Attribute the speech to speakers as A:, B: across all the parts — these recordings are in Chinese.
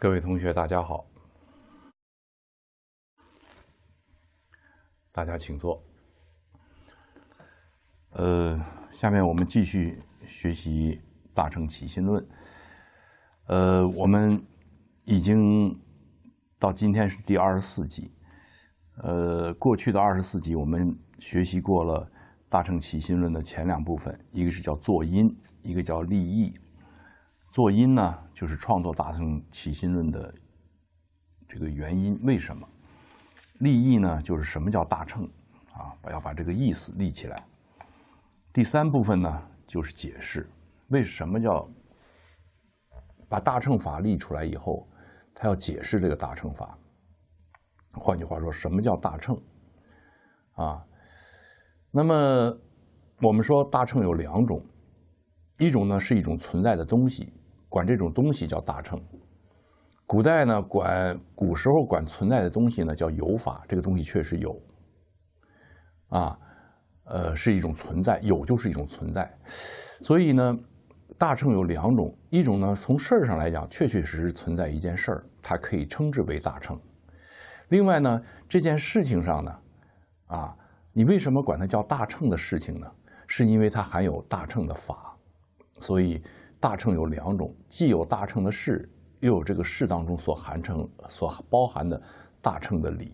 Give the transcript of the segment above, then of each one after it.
A: 各位同学，大家好。大家请坐。呃，下面我们继续学习《大乘起心论》。呃，我们已经到今天是第二十四集。呃，过去的二十四集我们学习过了《大乘起心论》的前两部分，一个是叫作因，一个叫立益，作因呢，就是创作《大乘起心论》的这个原因，为什么？立意呢，就是什么叫大乘，啊，要把这个意思立起来。第三部分呢，就是解释为什么叫把大乘法立出来以后，他要解释这个大乘法。换句话说，什么叫大乘？啊，那么我们说大乘有两种，一种呢是一种存在的东西，管这种东西叫大乘。古代呢，管古时候管存在的东西呢叫有法，这个东西确实有。啊，呃，是一种存在，有就是一种存在，所以呢，大乘有两种，一种呢从事儿上来讲，确确实实存在一件事儿，它可以称之为大乘。另外呢，这件事情上呢，啊，你为什么管它叫大乘的事情呢？是因为它含有大乘的法，所以大乘有两种，既有大乘的事。又有这个事当中所含成、所包含的，大乘的理。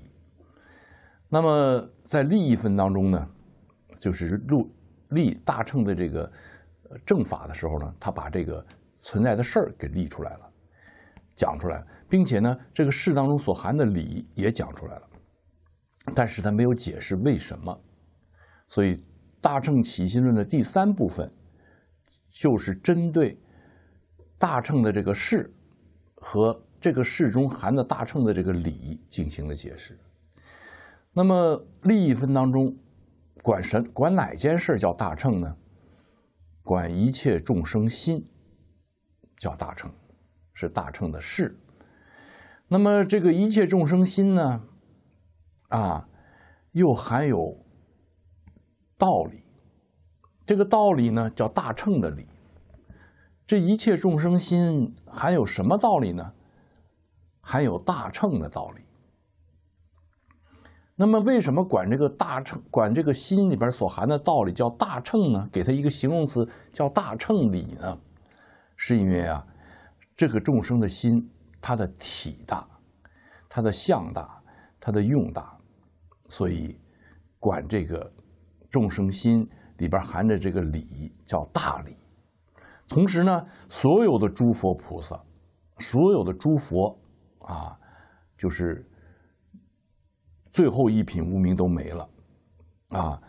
A: 那么在利益分当中呢，就是入立大乘的这个正法的时候呢，他把这个存在的事儿给立出来了，讲出来并且呢，这个事当中所含的理也讲出来了，但是他没有解释为什么。所以大乘起心论的第三部分，就是针对大乘的这个事。和这个事中含的大乘的这个理进行的解释。那么利益分当中，管什管哪件事叫大乘呢？管一切众生心叫大乘，是大乘的事。那么这个一切众生心呢，啊，又含有道理。这个道理呢，叫大乘的理。这一切众生心还有什么道理呢？还有大乘的道理。那么，为什么管这个大乘、管这个心里边所含的道理叫大乘呢？给它一个形容词叫大乘理呢？是因为啊，这个众生的心，它的体大，它的相大，它的用大，所以管这个众生心里边含着这个理叫大理。同时呢，所有的诸佛菩萨，所有的诸佛啊，就是最后一品无名都没了，啊，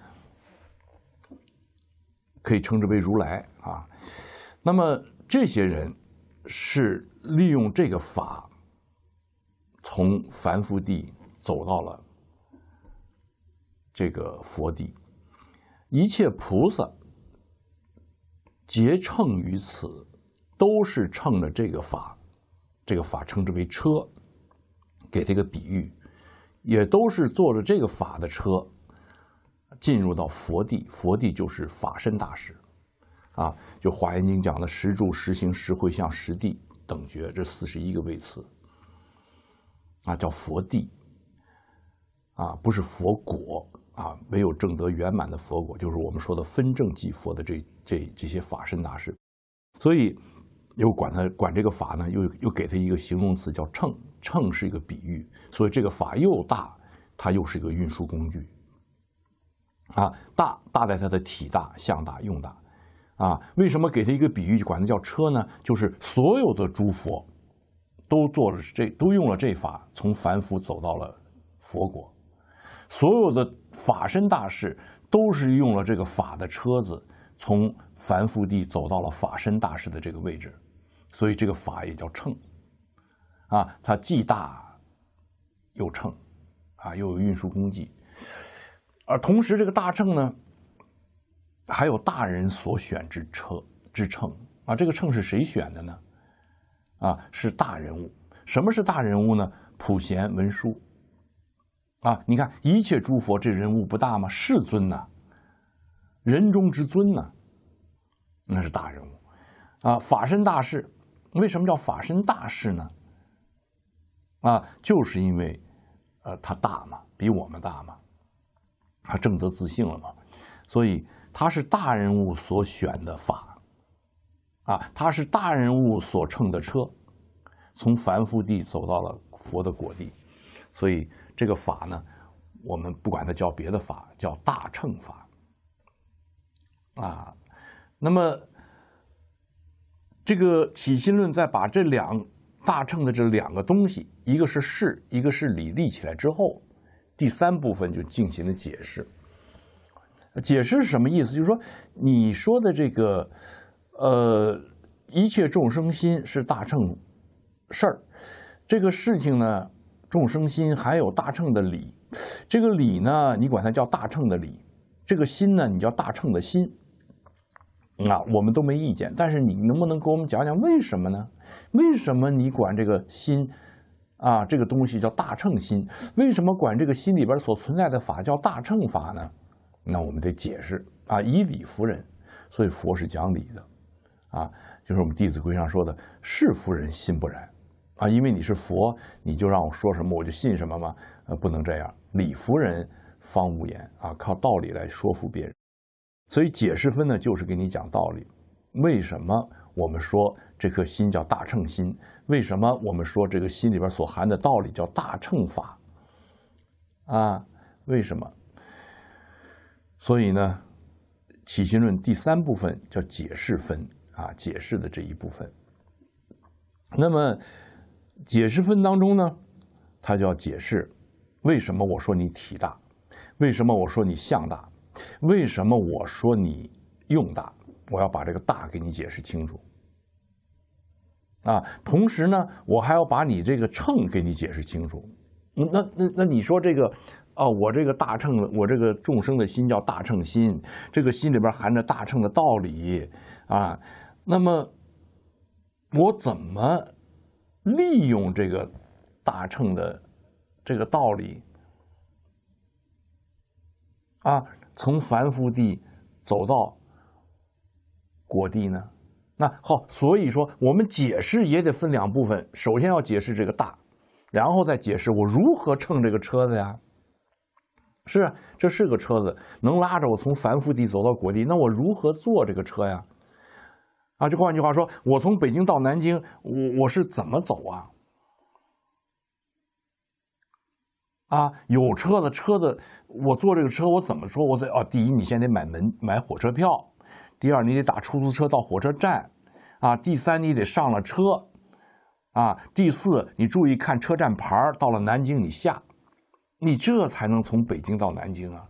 A: 可以称之为如来啊。那么这些人是利用这个法，从凡夫地走到了这个佛地，一切菩萨。皆乘于此，都是乘着这个法，这个法称之为车，给这个比喻，也都是坐着这个法的车，进入到佛地。佛地就是法身大师，啊，就《华严经》讲的十住、十行、十会向、十地等觉这四十一个位次，啊，叫佛地，啊，不是佛果，啊，没有证得圆满的佛果，就是我们说的分证即佛的这。这这些法身大师，所以又管他管这个法呢，又又给他一个形容词叫“乘”，“乘”是一个比喻。所以这个法又大，它又是一个运输工具。啊，大大在它的体大、相大、用大。啊，为什么给他一个比喻，就管它叫车呢？就是所有的诸佛都做了这，都用了这法，从凡夫走到了佛国。所有的法身大事都是用了这个法的车子。从凡夫地走到了法身大师的这个位置，所以这个法也叫秤，啊，它既大又秤，啊，又有运输工具，而同时这个大秤呢，还有大人所选之车之秤，啊，这个秤是谁选的呢？啊，是大人物。什么是大人物呢？普贤文殊，啊，你看一切诸佛这人物不大吗？世尊呐。人中之尊呢，那是大人物啊！法身大事，为什么叫法身大事呢？啊，就是因为，呃，他大嘛，比我们大嘛，他正得自信了嘛，所以他是大人物所选的法，啊，他是大人物所乘的车，从凡夫地走到了佛的果地，所以这个法呢，我们不管它叫别的法，叫大乘法。啊，那么这个起心论在把这两大乘的这两个东西，一个是事，一个是理，立起来之后，第三部分就进行了解释。解释是什么意思？就是说，你说的这个，呃，一切众生心是大乘事儿，这个事情呢，众生心还有大乘的理，这个理呢，你管它叫大乘的理，这个心呢，你叫大乘的心。啊，我们都没意见，但是你能不能给我们讲讲为什么呢？为什么你管这个心，啊，这个东西叫大乘心？为什么管这个心里边所存在的法叫大乘法呢？那我们得解释啊，以理服人，所以佛是讲理的，啊，就是我们《弟子规》上说的“是夫人心不然”，啊，因为你是佛，你就让我说什么我就信什么嘛，呃，不能这样，理服人方无言啊，靠道理来说服别人。所以解释分呢，就是给你讲道理，为什么我们说这颗心叫大乘心？为什么我们说这个心里边所含的道理叫大乘法？啊，为什么？所以呢，《起心论》第三部分叫解释分啊，解释的这一部分。那么，解释分当中呢，它就要解释，为什么我说你体大？为什么我说你相大？为什么我说你用大？我要把这个大给你解释清楚啊！同时呢，我还要把你这个秤给你解释清楚。那那那你说这个啊，我这个大秤，我这个众生的心叫大秤心，这个心里边含着大秤的道理啊。那么我怎么利用这个大秤的这个道理啊？从凡夫地走到果地呢？那好，所以说我们解释也得分两部分，首先要解释这个大，然后再解释我如何乘这个车子呀。是，这是个车子，能拉着我从凡夫地走到果地。那我如何坐这个车呀？啊，就换句话说，我从北京到南京，我我是怎么走啊？啊，有车的车子，我坐这个车，我怎么说？我得啊，第一，你先得买门买火车票；第二，你得打出租车到火车站；啊，第三，你得上了车；啊，第四，你注意看车站牌到了南京你下，你这才能从北京到南京啊！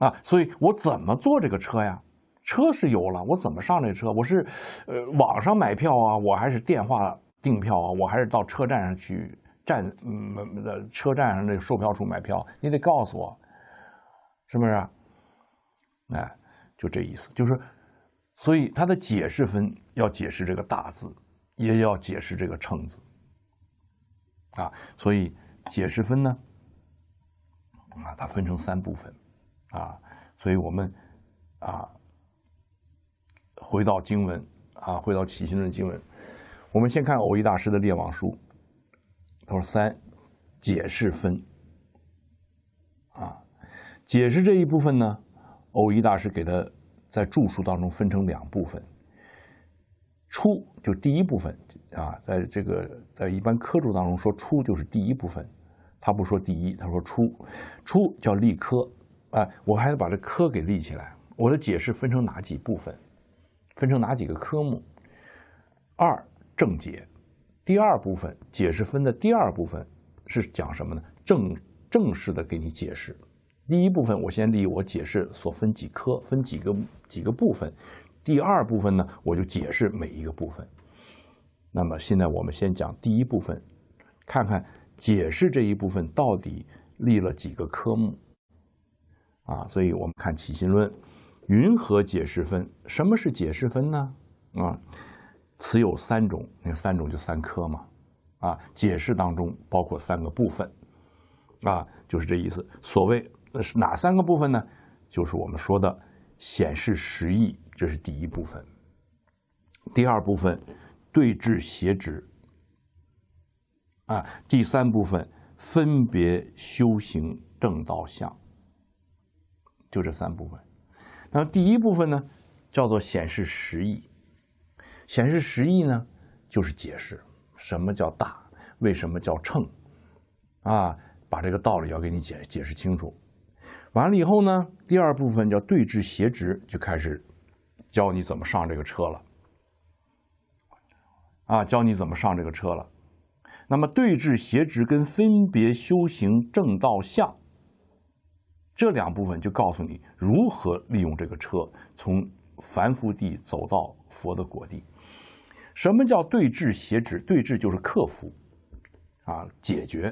A: 啊，所以我怎么坐这个车呀？车是有了，我怎么上这车？我是，呃，网上买票啊？我还是电话订票啊？我还是到车站上去？站，嗯，的车站上那售票处买票，你得告诉我，是不是？哎，就这意思，就是，所以他的解释分要解释这个大字，也要解释这个称字，啊，所以解释分呢，啊，它分成三部分，啊，所以我们，啊，回到经文，啊，回到起心论经文，我们先看偶一大师的列网书。他说三，解释分。啊，解释这一部分呢，欧一大师给他在著述当中分成两部分。初就第一部分啊，在这个在一般科注当中说初就是第一部分，他不说第一，他说初，初叫立科，哎，我还得把这科给立起来。我的解释分成哪几部分？分成哪几个科目？二正解。第二部分解释分的第二部分是讲什么呢？正正式的给你解释。第一部分我先立我解释所分几科，分几个几个部分。第二部分呢，我就解释每一个部分。那么现在我们先讲第一部分，看看解释这一部分到底立了几个科目啊？所以我们看《起心论》，云何解释分？什么是解释分呢？啊？词有三种，那三种就三科嘛，啊，解释当中包括三个部分，啊，就是这意思。所谓是哪三个部分呢？就是我们说的显示实意，这是第一部分。第二部分对峙邪执，啊，第三部分分别修行正道相，就这三部分。那第一部分呢，叫做显示实意。显示十亿呢，就是解释什么叫大，为什么叫乘，啊，把这个道理要给你解解释清楚。完了以后呢，第二部分叫对峙邪执，就开始教你怎么上这个车了，啊，教你怎么上这个车了。那么对峙邪执跟分别修行正道相这两部分，就告诉你如何利用这个车从凡夫地走到佛的果地。什么叫对治邪执？对治就是克服，啊，解决；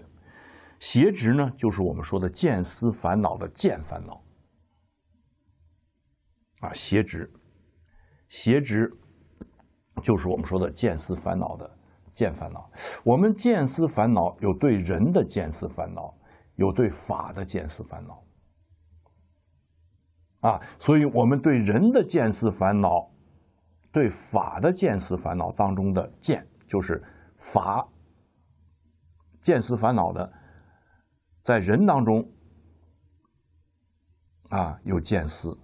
A: 邪执呢，就是我们说的见思烦恼的见烦恼，啊，邪执，邪执就是我们说的见思烦恼的见烦恼。我们见思烦恼有对人的见思烦恼，有对法的见思烦恼，啊，所以我们对人的见思烦恼。对法的见思烦恼当中的见，就是法见思烦恼的，在人当中啊，有见思，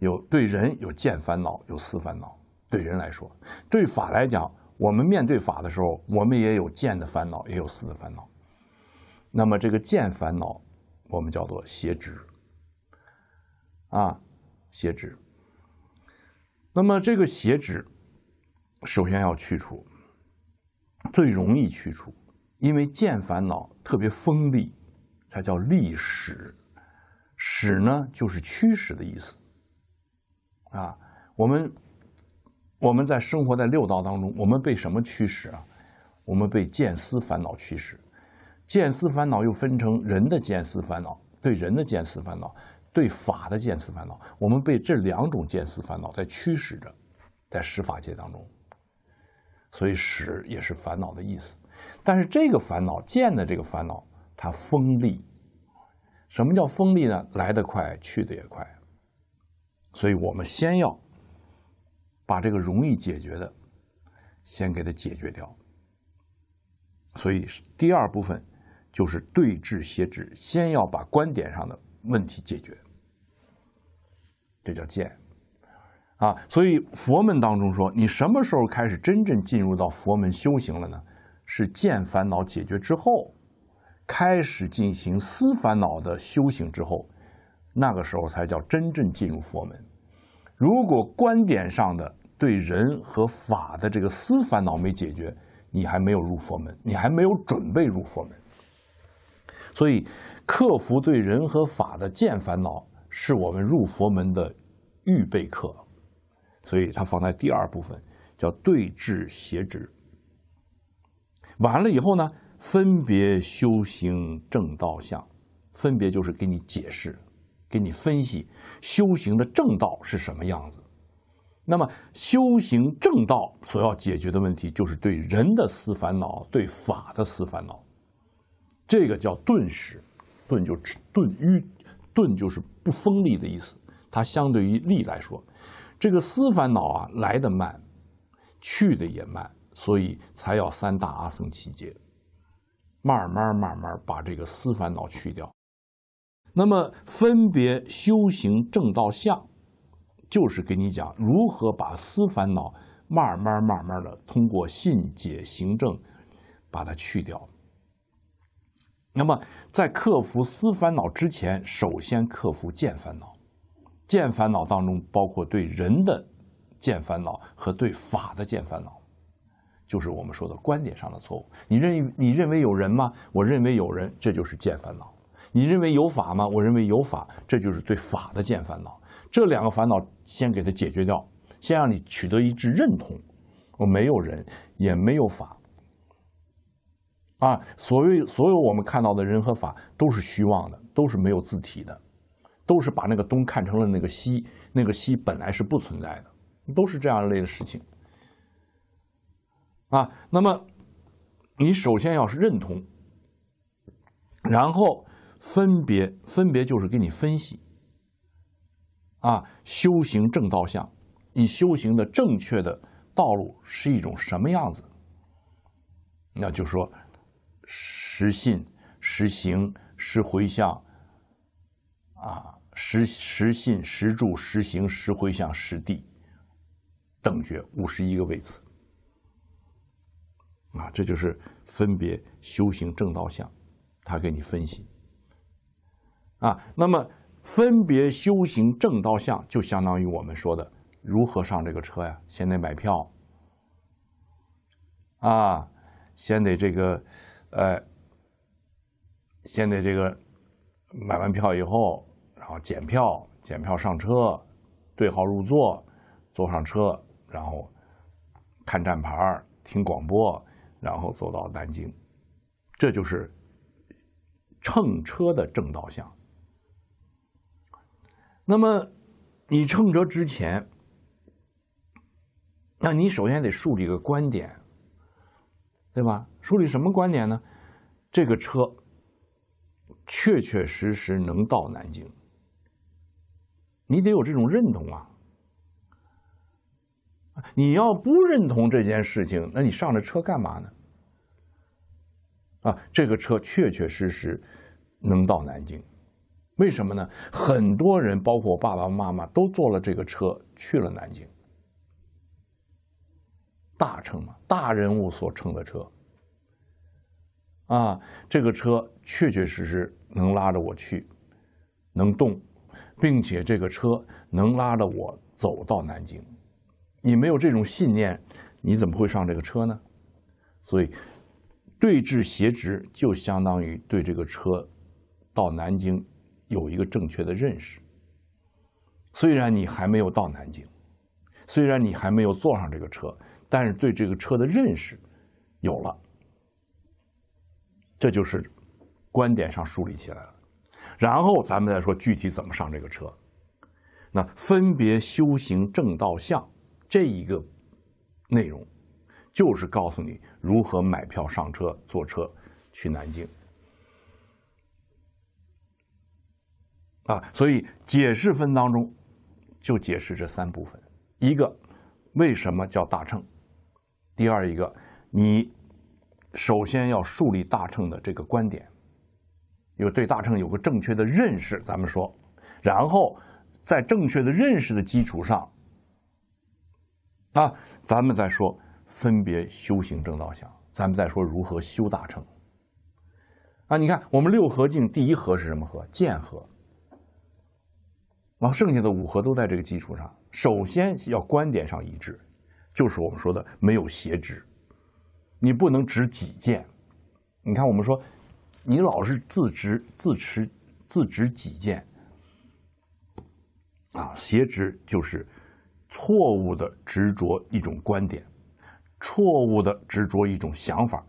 A: 有对人有见烦恼，有思烦恼。对人来说，对法来讲，我们面对法的时候，我们也有见的烦恼，也有思的烦恼。那么这个见烦恼，我们叫做邪执啊，邪执。那么这个邪脂，首先要去除，最容易去除，因为见烦恼特别锋利，才叫利使，使呢就是驱使的意思。啊，我们我们在生活在六道当中，我们被什么驱使啊？我们被见思烦恼驱使，见思烦恼又分成人的见思烦恼，对人的见思烦恼。对法的见思烦恼，我们被这两种见思烦恼在驱使着，在施法界当中，所以“使”也是烦恼的意思。但是这个烦恼、见的这个烦恼，它锋利。什么叫锋利呢？来得快，去得也快。所以我们先要把这个容易解决的，先给它解决掉。所以第二部分就是对治邪执，先要把观点上的。问题解决，这叫见啊！所以佛门当中说，你什么时候开始真正进入到佛门修行了呢？是见烦恼解决之后，开始进行思烦恼的修行之后，那个时候才叫真正进入佛门。如果观点上的对人和法的这个思烦恼没解决，你还没有入佛门，你还没有准备入佛门。所以。克服对人和法的见烦恼，是我们入佛门的预备课，所以它放在第二部分，叫对治邪执。完了以后呢，分别修行正道相，分别就是给你解释、给你分析修行的正道是什么样子。那么，修行正道所要解决的问题，就是对人的思烦恼、对法的思烦恼，这个叫顿时。钝就钝于钝就是不锋利的意思。它相对于利来说，这个思烦恼啊来的慢，去的也慢，所以才要三大阿僧祇劫，慢慢慢慢把这个思烦恼去掉。那么分别修行正道相，就是给你讲如何把思烦恼慢慢慢慢的通过信解行证把它去掉。那么，在克服思烦恼之前，首先克服见烦恼。见烦恼当中包括对人的见烦恼和对法的见烦恼，就是我们说的观点上的错误。你认为你认为有人吗？我认为有人，这就是见烦恼。你认为有法吗？我认为有法，这就是对法的见烦恼。这两个烦恼先给它解决掉，先让你取得一致认同。我没有人，也没有法。啊，所谓所有我们看到的人和法都是虚妄的，都是没有自体的，都是把那个东看成了那个西，那个西本来是不存在的，都是这样类的事情。啊，那么你首先要是认同，然后分别分别就是给你分析。啊，修行正道相，你修行的正确的道路是一种什么样子？那就说。实信实行实回向，啊，实实信实住实行实回向实地等觉五十一个位次，啊，这就是分别修行正道相，他给你分析，啊，那么分别修行正道相就相当于我们说的如何上这个车呀，先得买票，啊，先得这个。哎，现在这个买完票以后，然后检票、检票上车、对号入座、坐上车，然后看站牌、听广播，然后走到南京，这就是乘车的正道相。那么你乘车之前，那你首先得树立一个观点。对吧？树立什么观点呢？这个车确确实实能到南京，你得有这种认同啊！你要不认同这件事情，那你上了车干嘛呢？啊，这个车确确实实能到南京，为什么呢？很多人，包括我爸爸妈妈，都坐了这个车去了南京。大乘嘛，大人物所乘的车，啊，这个车确确实实能拉着我去，能动，并且这个车能拉着我走到南京。你没有这种信念，你怎么会上这个车呢？所以，对峙斜直就相当于对这个车到南京有一个正确的认识。虽然你还没有到南京，虽然你还没有坐上这个车。但是对这个车的认识有了，这就是观点上树立起来了。然后咱们再说具体怎么上这个车。那分别修行正道相这一个内容，就是告诉你如何买票上车、坐车去南京啊。所以解释分当中就解释这三部分：一个为什么叫大乘。第二一个，你首先要树立大乘的这个观点，有对大乘有个正确的认识，咱们说，然后在正确的认识的基础上，啊，咱们再说分别修行正道相，咱们再说如何修大乘。啊，你看我们六合境，第一合是什么合？见合。然后剩下的五合都在这个基础上，首先要观点上一致。就是我们说的没有邪执，你不能执己见。你看，我们说你老是自执、自持、自执己见，啊，邪执就是错误的执着一种观点，错误的执着一种想法，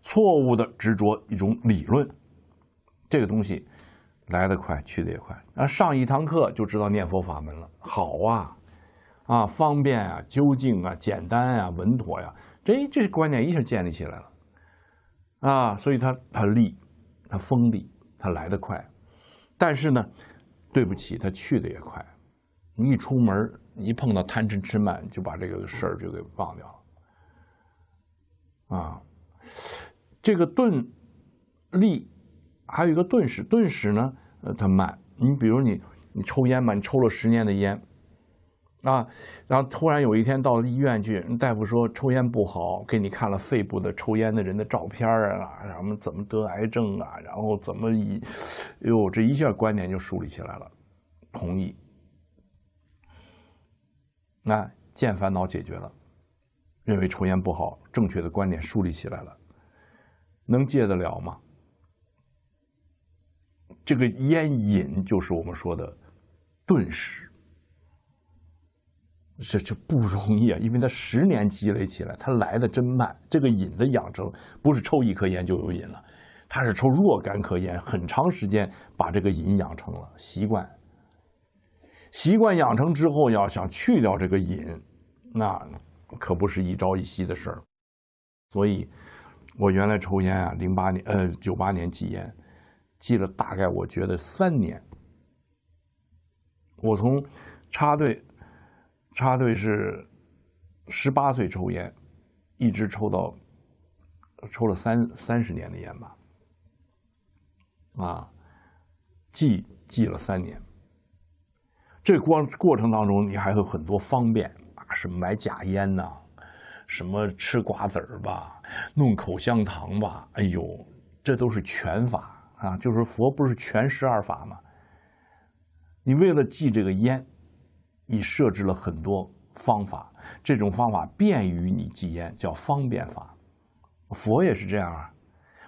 A: 错误的执着一种理论。这个东西来得快，去得也快。啊，上一堂课就知道念佛法门了，好啊。啊，方便啊，究竟啊，简单啊，稳妥呀，这这些观念一下建立起来了，啊，所以它它利，它锋利，它来得快，但是呢，对不起，它去的也快，你一出门，一碰到贪嗔痴慢，就把这个事儿就给忘掉了，啊，这个钝，利，还有一个钝时，钝时呢，呃，它慢，你比如你你抽烟吧，你抽了十年的烟。啊，然后突然有一天到医院去，大夫说抽烟不好，给你看了肺部的抽烟的人的照片啊，什么怎么得癌症啊，然后怎么一，哟，这一下观点就树立起来了，同意，那见烦恼解决了，认为抽烟不好，正确的观点树立起来了，能戒得了吗？这个烟瘾就是我们说的顿时。这这不容易啊，因为他十年积累起来，他来的真慢。这个瘾的养成不是抽一颗烟就有瘾了，他是抽若干颗烟，很长时间把这个瘾养成了习惯。习惯养成之后，要想去掉这个瘾，那可不是一朝一夕的事儿。所以，我原来抽烟啊，零八年呃九八年戒烟，戒了大概我觉得三年，我从插队。插队是十八岁抽烟，一直抽到抽了三三十年的烟吧，啊，记记了三年。这光过程当中，你还有很多方便啊，什么买假烟呐，什么吃瓜子儿吧，弄口香糖吧，哎呦，这都是全法啊，就是佛不是全十二法吗？你为了记这个烟。你设置了很多方法，这种方法便于你戒烟，叫方便法。佛也是这样啊，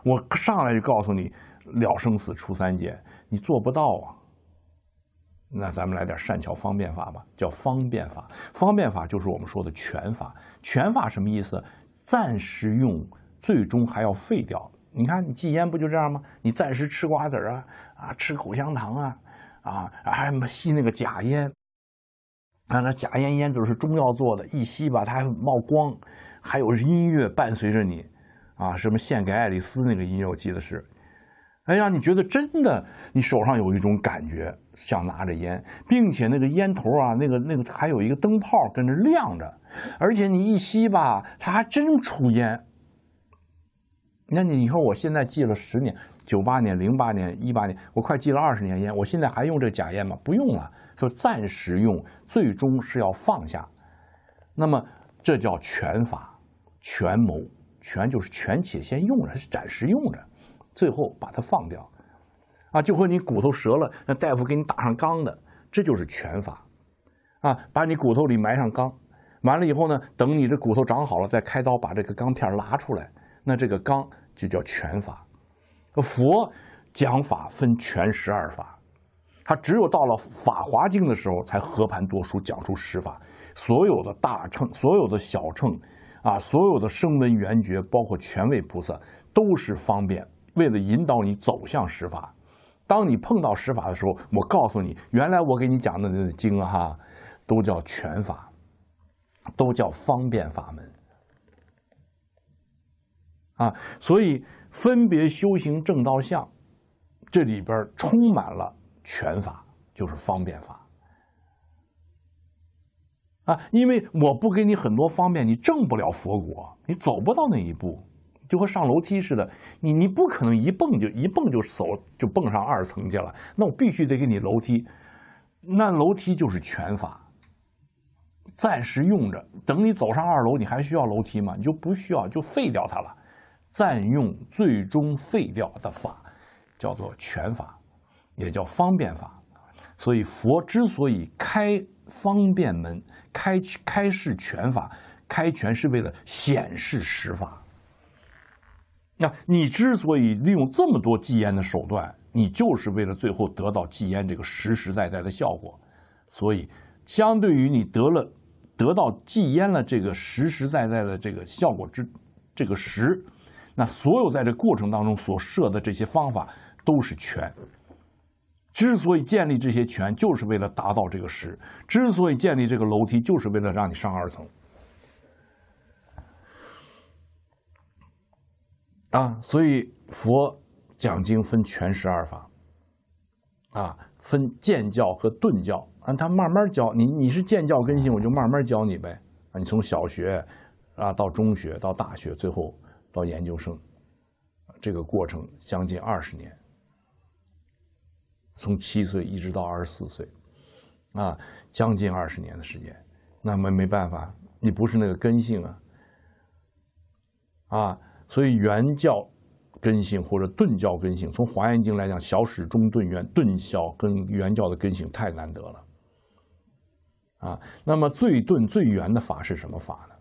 A: 我上来就告诉你了生死出三界，你做不到啊。那咱们来点善巧方便法吧，叫方便法。方便法就是我们说的全法。全法什么意思？暂时用，最终还要废掉。你看你戒烟不就这样吗？你暂时吃瓜子啊啊，吃口香糖啊啊啊，还什么吸那个假烟。看那假烟烟嘴是中药做的，一吸吧它还冒光，还有音乐伴随着你，啊，什么献给爱丽丝那个音乐，我记得是，哎呀，你觉得真的，你手上有一种感觉，像拿着烟，并且那个烟头啊，那个那个还有一个灯泡跟着亮着，而且你一吸吧，它还真出烟。那你你说我现在戒了十年。九八年、零八年、一八年，我快戒了二十年烟，我现在还用这个假烟吗？不用了，说暂时用，最终是要放下。那么这叫权法、权谋、权就是权且先用着，是暂时用着，最后把它放掉。啊，就和你骨头折了，那大夫给你打上钢的，这就是拳法，啊，把你骨头里埋上钢，完了以后呢，等你的骨头长好了再开刀把这个钢片拉出来，那这个钢就叫拳法。佛讲法分全十二法，他只有到了《法华经》的时候，才合盘多书讲出十法。所有的大乘、所有的小乘，啊，所有的声闻缘觉，包括权位菩萨，都是方便，为了引导你走向十法。当你碰到十法的时候，我告诉你，原来我给你讲的那经哈，都叫全法，都叫方便法门。啊，所以。分别修行正道相，这里边充满了权法，就是方便法啊！因为我不给你很多方便，你证不了佛果，你走不到那一步。就和上楼梯似的，你你不可能一蹦就一蹦就走就蹦上二层去了。那我必须得给你楼梯，那楼梯就是权法，暂时用着。等你走上二楼，你还需要楼梯吗？你就不需要，就废掉它了。暂用最终废掉的法，叫做权法，也叫方便法。所以佛之所以开方便门、开开示权法、开权，是为了显示实法。那你之所以利用这么多戒烟的手段，你就是为了最后得到戒烟这个实实在在的效果。所以，相对于你得了得到戒烟了这个实实在在的这个效果之这个实。那所有在这过程当中所设的这些方法都是权，之所以建立这些权，就是为了达到这个实；之所以建立这个楼梯，就是为了让你上二层。啊，所以佛讲经分全十二法，啊，分建教和顿教啊，他慢慢教你，你是建教根性，我就慢慢教你呗啊，你从小学啊到中学到大学，最后。到研究生，这个过程将近二十年，从七岁一直到二十四岁，啊，将近二十年的时间。那么没办法，你不是那个根性啊，啊，所以原教根性或者顿教根性，从华严经来讲，小始中顿圆顿小跟圆教的根性太难得了，啊，那么最顿最圆的法是什么法呢？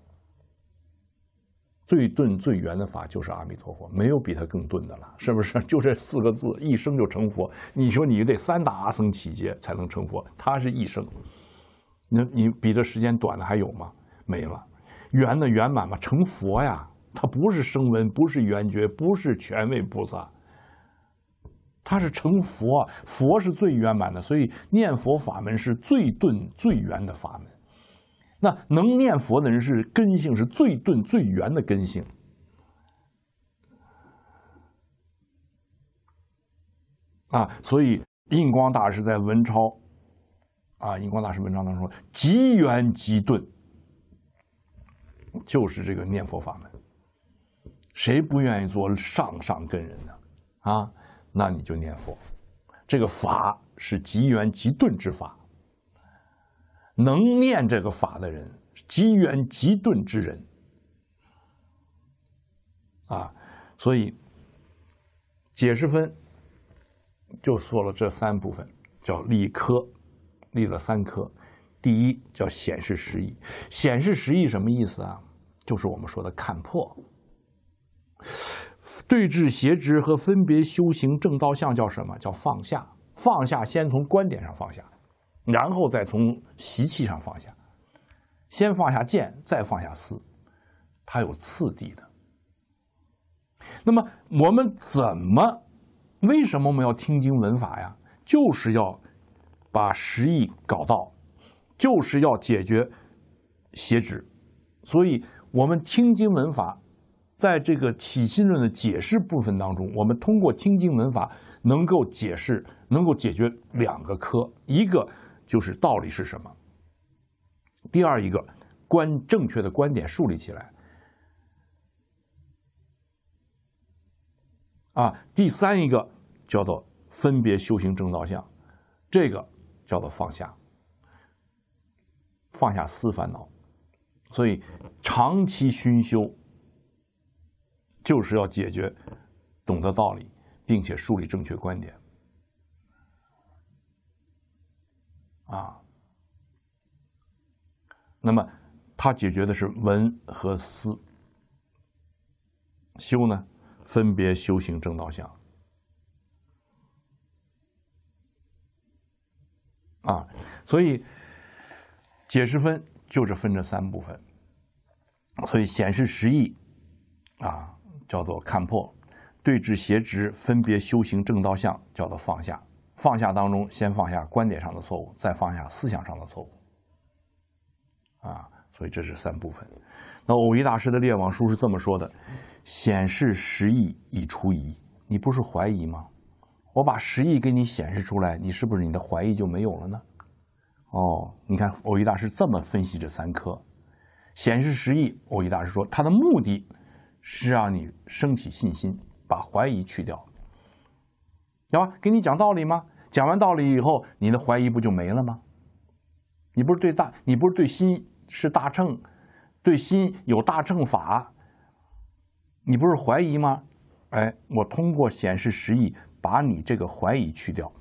A: 最钝最圆的法就是阿弥陀佛，没有比他更钝的了，是不是？就这四个字，一生就成佛。你说你得三大阿僧祇劫才能成佛，他是一生。那你比这时间短的还有吗？没了。圆的圆满嘛，成佛呀，他不是声闻，不是圆觉，不是权位菩萨，他是成佛。佛是最圆满的，所以念佛法门是最钝最圆的法门。那能念佛的人是根性是最钝最圆的根性啊！所以印光大师在文抄啊，印光大师文章当中说，极圆极钝，就是这个念佛法门。谁不愿意做上上根人呢？啊，那你就念佛，这个法是极圆极钝之法。能念这个法的人，机缘极钝之人，啊，所以解释分就说了这三部分，叫立科，立了三科，第一叫显示实意，显示实意什么意思啊？就是我们说的看破，对治邪知和分别修行正道相叫什么叫放下？放下先从观点上放下。然后再从习气上放下，先放下剑，再放下思，它有次第的。那么我们怎么、为什么我们要听经闻法呀？就是要把实意搞到，就是要解决邪执。所以，我们听经闻法，在这个起心论的解释部分当中，我们通过听经闻法，能够解释、能够解决两个科，一个。就是道理是什么？第二一个观正确的观点树立起来啊。第三一个叫做分别修行正道相，这个叫做放下，放下私烦恼。所以长期熏修，就是要解决懂得道理，并且树立正确观点。啊，那么他解决的是文和思，修呢分别修行正道相啊，所以解释分就是分这三部分，所以显示实意啊叫做看破，对治邪直，分别修行正道相叫做放下。放下当中，先放下观点上的错误，再放下思想上的错误，啊，所以这是三部分。那偶一大师的《列王书》是这么说的：“显示实义以除疑，你不是怀疑吗？我把实义给你显示出来，你是不是你的怀疑就没有了呢？”哦，你看偶一大师这么分析这三科，显示实义，偶一大师说他的目的是让你升起信心，把怀疑去掉。要吧，给你讲道理吗？讲完道理以后，你的怀疑不就没了吗？你不是对大，你不是对心是大乘，对心有大正法，你不是怀疑吗？哎，我通过显示实意，把你这个怀疑去掉。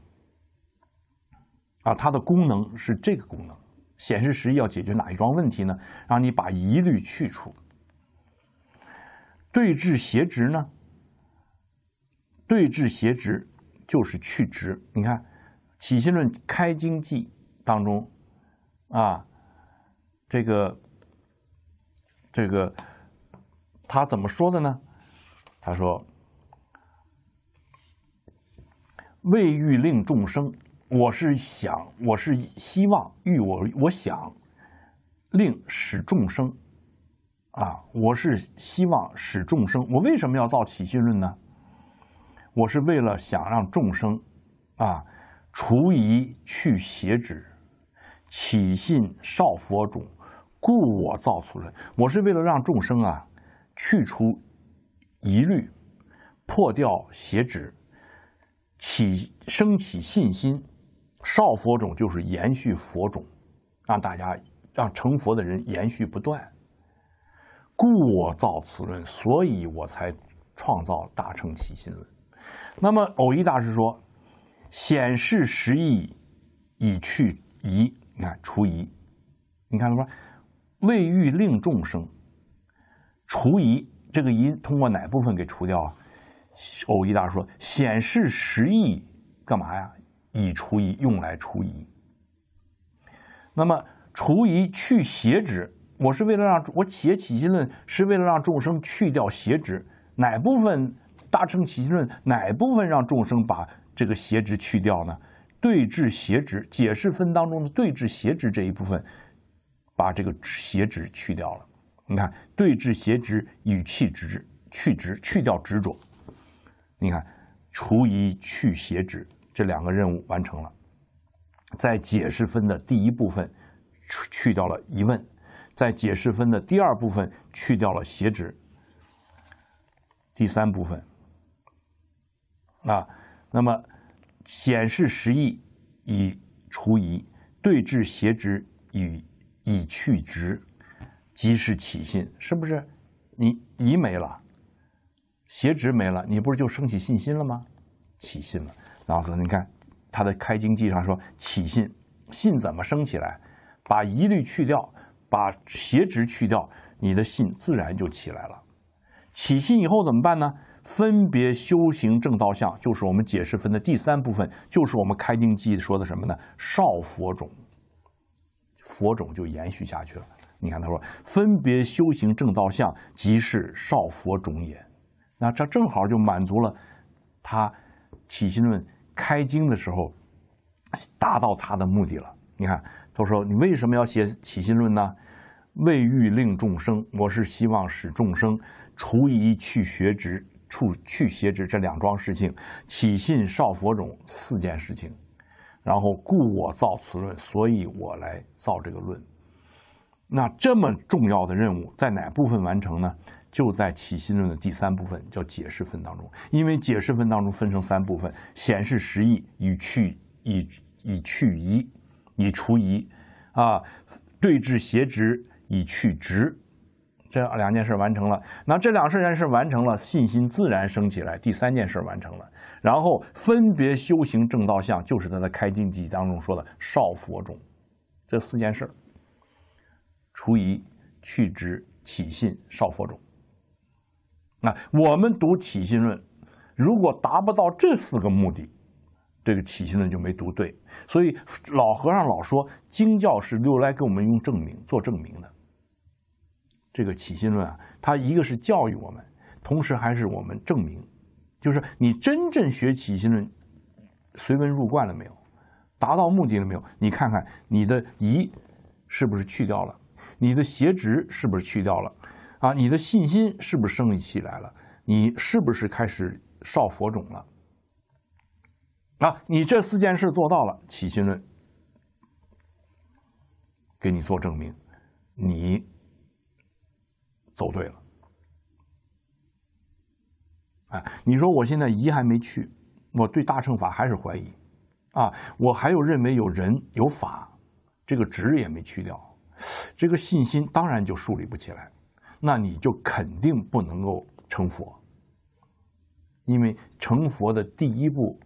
A: 啊，它的功能是这个功能。显示实意要解决哪一桩问题呢？让你把疑虑去除。对峙邪执呢？对峙邪执。就是去职。你看，《起信论》开经记当中，啊，这个，这个，他怎么说的呢？他说：“未欲令众生，我是想，我是希望，欲我，我想，令使众生，啊，我是希望使众生。我为什么要造《起信论》呢？”我是为了想让众生，啊，除疑去邪执，起信少佛种，故我造此论。我是为了让众生啊，去除疑虑，破掉邪执，起升起信心，少佛种就是延续佛种，让大家让成佛的人延续不断。故我造此论，所以我才创造《大乘起心论》。那么，偶一大师说：“显示十义，以去疑。你看，除疑。你看到吗？未欲令众生除疑，这个疑通过哪部分给除掉啊？”偶一大师说：“显示十义，干嘛呀？以除疑，用来除疑。那么，除疑去邪执，我是为了让我写《起心论》，是为了让众生去掉邪执，哪部分？”大乘起论哪部分让众生把这个邪执去掉呢？对治邪执，解释分当中的对治邪执这一部分，把这个邪执去掉了。你看，对治邪执与弃执，去执，去掉执着。你看，除一去邪执，这两个任务完成了。在解释分的第一部分去掉了疑问，在解释分的第二部分去掉了邪执，第三部分。啊，那么显示实意，以除疑；对治邪执，以以去执，即是起信。是不是？你疑没了，邪执没了，你不是就升起信心了吗？起信了。老子，你看他的开经记上说，起信，信怎么升起来？把疑虑去掉，把邪执去掉，你的信自然就起来了。起信以后怎么办呢？分别修行正道相，就是我们解释分的第三部分，就是我们开经记说的什么呢？少佛种，佛种就延续下去了。你看他说，分别修行正道相，即是少佛种也。那这正好就满足了他起心论开经的时候达到他的目的了。你看他说，你为什么要写起心论呢？为欲令众生，我是希望使众生除疑去学之，处去邪之这两桩事情，起信少佛种四件事情，然后故我造此论，所以我来造这个论。那这么重要的任务在哪部分完成呢？就在起信论的第三部分，叫解释分当中。因为解释分当中分成三部分：显示实义，以去以以去疑，以除疑，啊，对治邪执，以去执。这两件事完成了，那这两件事完成了信心自然升起来。第三件事完成了，然后分别修行正道相，就是他在开经记当中说的少佛种。这四件事儿：除疑、去执、起信、少佛种。那我们读起信论，如果达不到这四个目的，这个起信论就没读对。所以老和尚老说，经教是都来给我们用证明做证明的。这个起心论啊，它一个是教育我们，同时还是我们证明，就是你真正学起心论，随文入观了没有，达到目的了没有？你看看你的疑是不是去掉了，你的邪执是不是去掉了？啊，你的信心是不是升起来了？你是不是开始少佛种了？啊，你这四件事做到了，起心论给你做证明，你。走对了，哎，你说我现在疑还没去，我对大乘法还是怀疑，啊，我还有认为有人有法，这个执也没去掉，这个信心当然就树立不起来，那你就肯定不能够成佛，因为成佛的第一步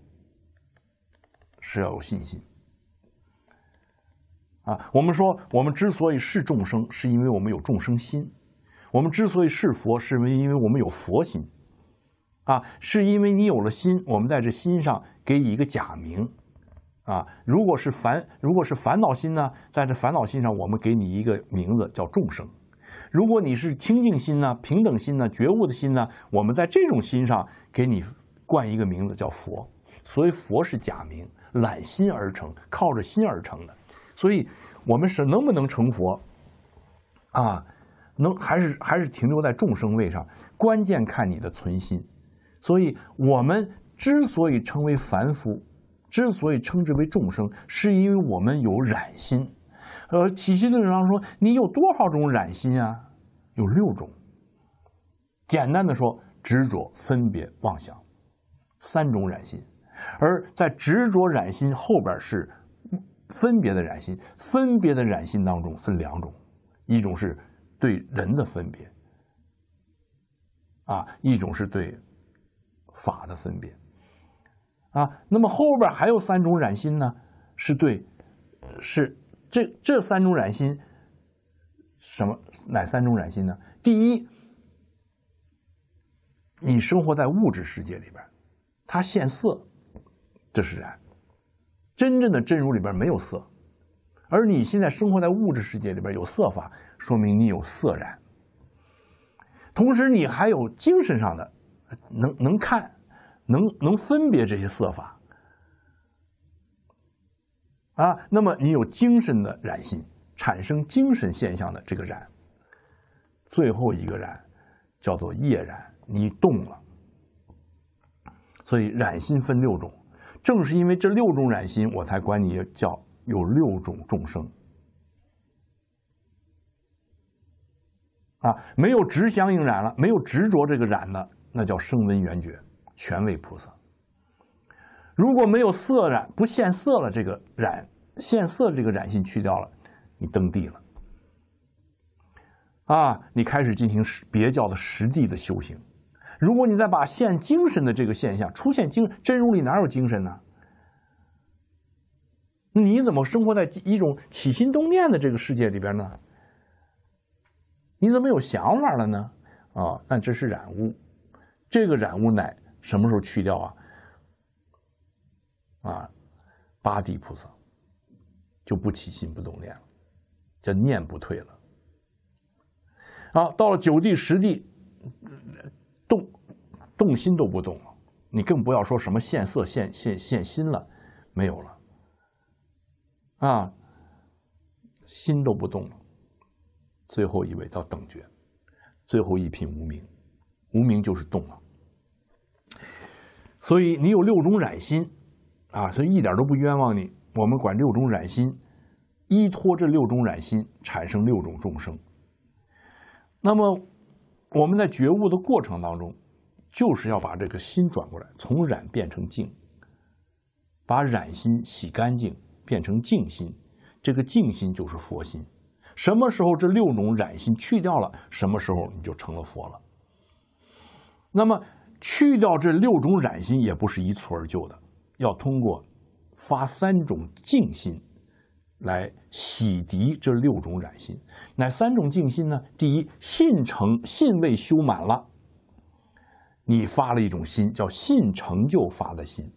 A: 是要有信心，啊，我们说我们之所以是众生，是因为我们有众生心。我们之所以是佛，是因为因为我们有佛心？啊，是因为你有了心，我们在这心上给一个假名，啊，如果是烦，如果是烦恼心呢，在这烦恼心上，我们给你一个名字叫众生；如果你是清净心呢、平等心呢、觉悟的心呢，我们在这种心上给你冠一个名字叫佛。所以佛是假名，揽心而成，靠着心而成的。所以，我们是能不能成佛？啊？能还是还是停留在众生位上，关键看你的存心。所以，我们之所以称为凡夫，之所以称之为众生，是因为我们有染心。呃，起心动念上说，你有多少种染心啊？有六种。简单的说，执着、分别、妄想，三种染心。而在执着染心后边是分别的染心，分别的染心当中分两种，一种是。对人的分别，啊，一种是对法的分别，啊，那么后边还有三种染心呢，是对，是这这三种染心，什么哪三种染心呢？第一，你生活在物质世界里边，它现色，这是染。真正的真如里边没有色。而你现在生活在物质世界里边，有色法，说明你有色染；同时你还有精神上的，能能看，能能分别这些色法，啊，那么你有精神的染心，产生精神现象的这个染。最后一个染叫做业染，你动了。所以染心分六种，正是因为这六种染心，我才管你叫。有六种众生，啊，没有执相应染了，没有执着这个染的，那叫声闻缘觉，权为菩萨。如果没有色染不现色了，这个染现色这个染性去掉了，你登地了。啊，你开始进行别教的实地的修行。如果你再把现精神的这个现象出现精真如里哪有精神呢？你怎么生活在一种起心动念的这个世界里边呢？你怎么有想法了呢？啊，那这是染污，这个染污乃什么时候去掉啊？啊，八地菩萨就不起心不动念了，叫念不退了。好，到了九地十地，动动心都不动了，你更不要说什么现色现现现心了，没有了。啊，心都不动了。最后一位到等觉，最后一品无名，无名就是动了。所以你有六种染心，啊，所以一点都不冤枉你。我们管六种染心，依托这六种染心产生六种众生。那么我们在觉悟的过程当中，就是要把这个心转过来，从染变成净，把染心洗干净。变成静心，这个静心就是佛心。什么时候这六种染心去掉了，什么时候你就成了佛了。那么去掉这六种染心也不是一蹴而就的，要通过发三种静心来洗涤这六种染心。哪三种静心呢？第一，信成信位修满了，你发了一种心叫信成就发的心。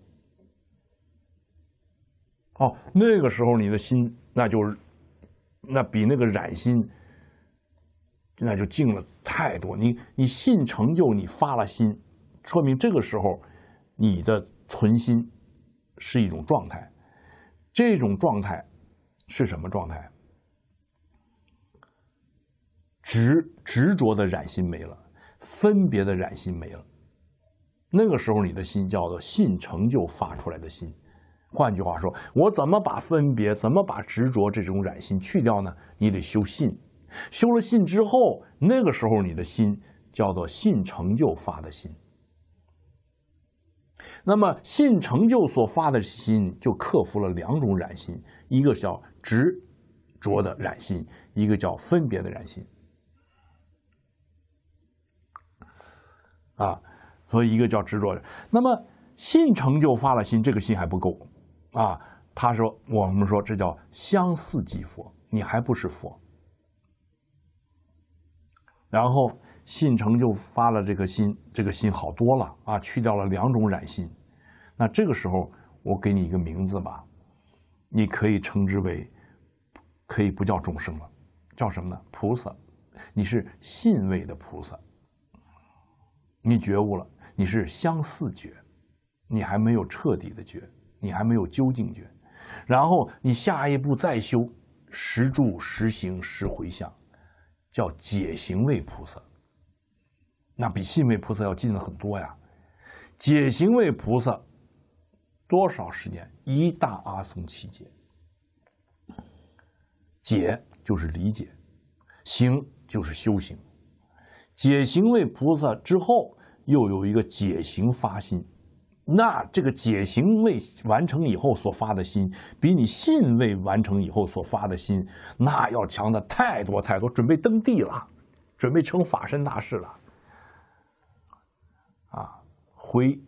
A: 哦，那个时候你的心，那就是，那比那个染心，那就静了太多。你你信成就，你发了心，说明这个时候，你的存心是一种状态。这种状态是什么状态？执执着的染心没了，分别的染心没了。那个时候你的心叫做信成就发出来的心。换句话说，我怎么把分别、怎么把执着这种染心去掉呢？你得修信，修了信之后，那个时候你的心叫做信成就发的心。那么，信成就所发的心就克服了两种染心，一个叫执着的染心，一个叫分别的染心。啊，所以一个叫执着的。那么，信成就发了心，这个心还不够。啊，他说：“我们说这叫相似即佛，你还不是佛。”然后信成就发了这个心，这个心好多了啊，去掉了两种染心。那这个时候，我给你一个名字吧，你可以称之为，可以不叫众生了，叫什么呢？菩萨，你是信位的菩萨，你觉悟了，你是相似觉，你还没有彻底的觉。你还没有究竟觉，然后你下一步再修十住、十行、十回向，叫解行位菩萨。那比信位菩萨要近了很多呀。解行位菩萨多少时间？一大阿僧祇劫。解就是理解，行就是修行。解行位菩萨之后，又有一个解行发心。那这个解行为完成以后所发的心，比你信未完成以后所发的心，那要强的太多太多。准备登地了，准备成法身大士了。啊，回，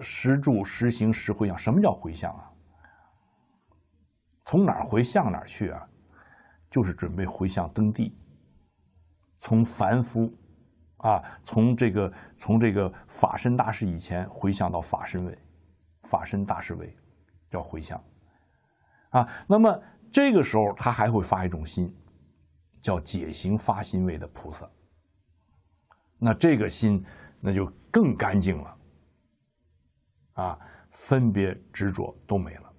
A: 十住、实行、十回向，什么叫回向啊？从哪儿回向哪儿去啊？就是准备回向登地，从凡夫。啊，从这个从这个法身大士以前回向到法身位，法身大士位，叫回向。啊，那么这个时候他还会发一种心，叫解行发心位的菩萨。那这个心那就更干净了。啊，分别执着都没了。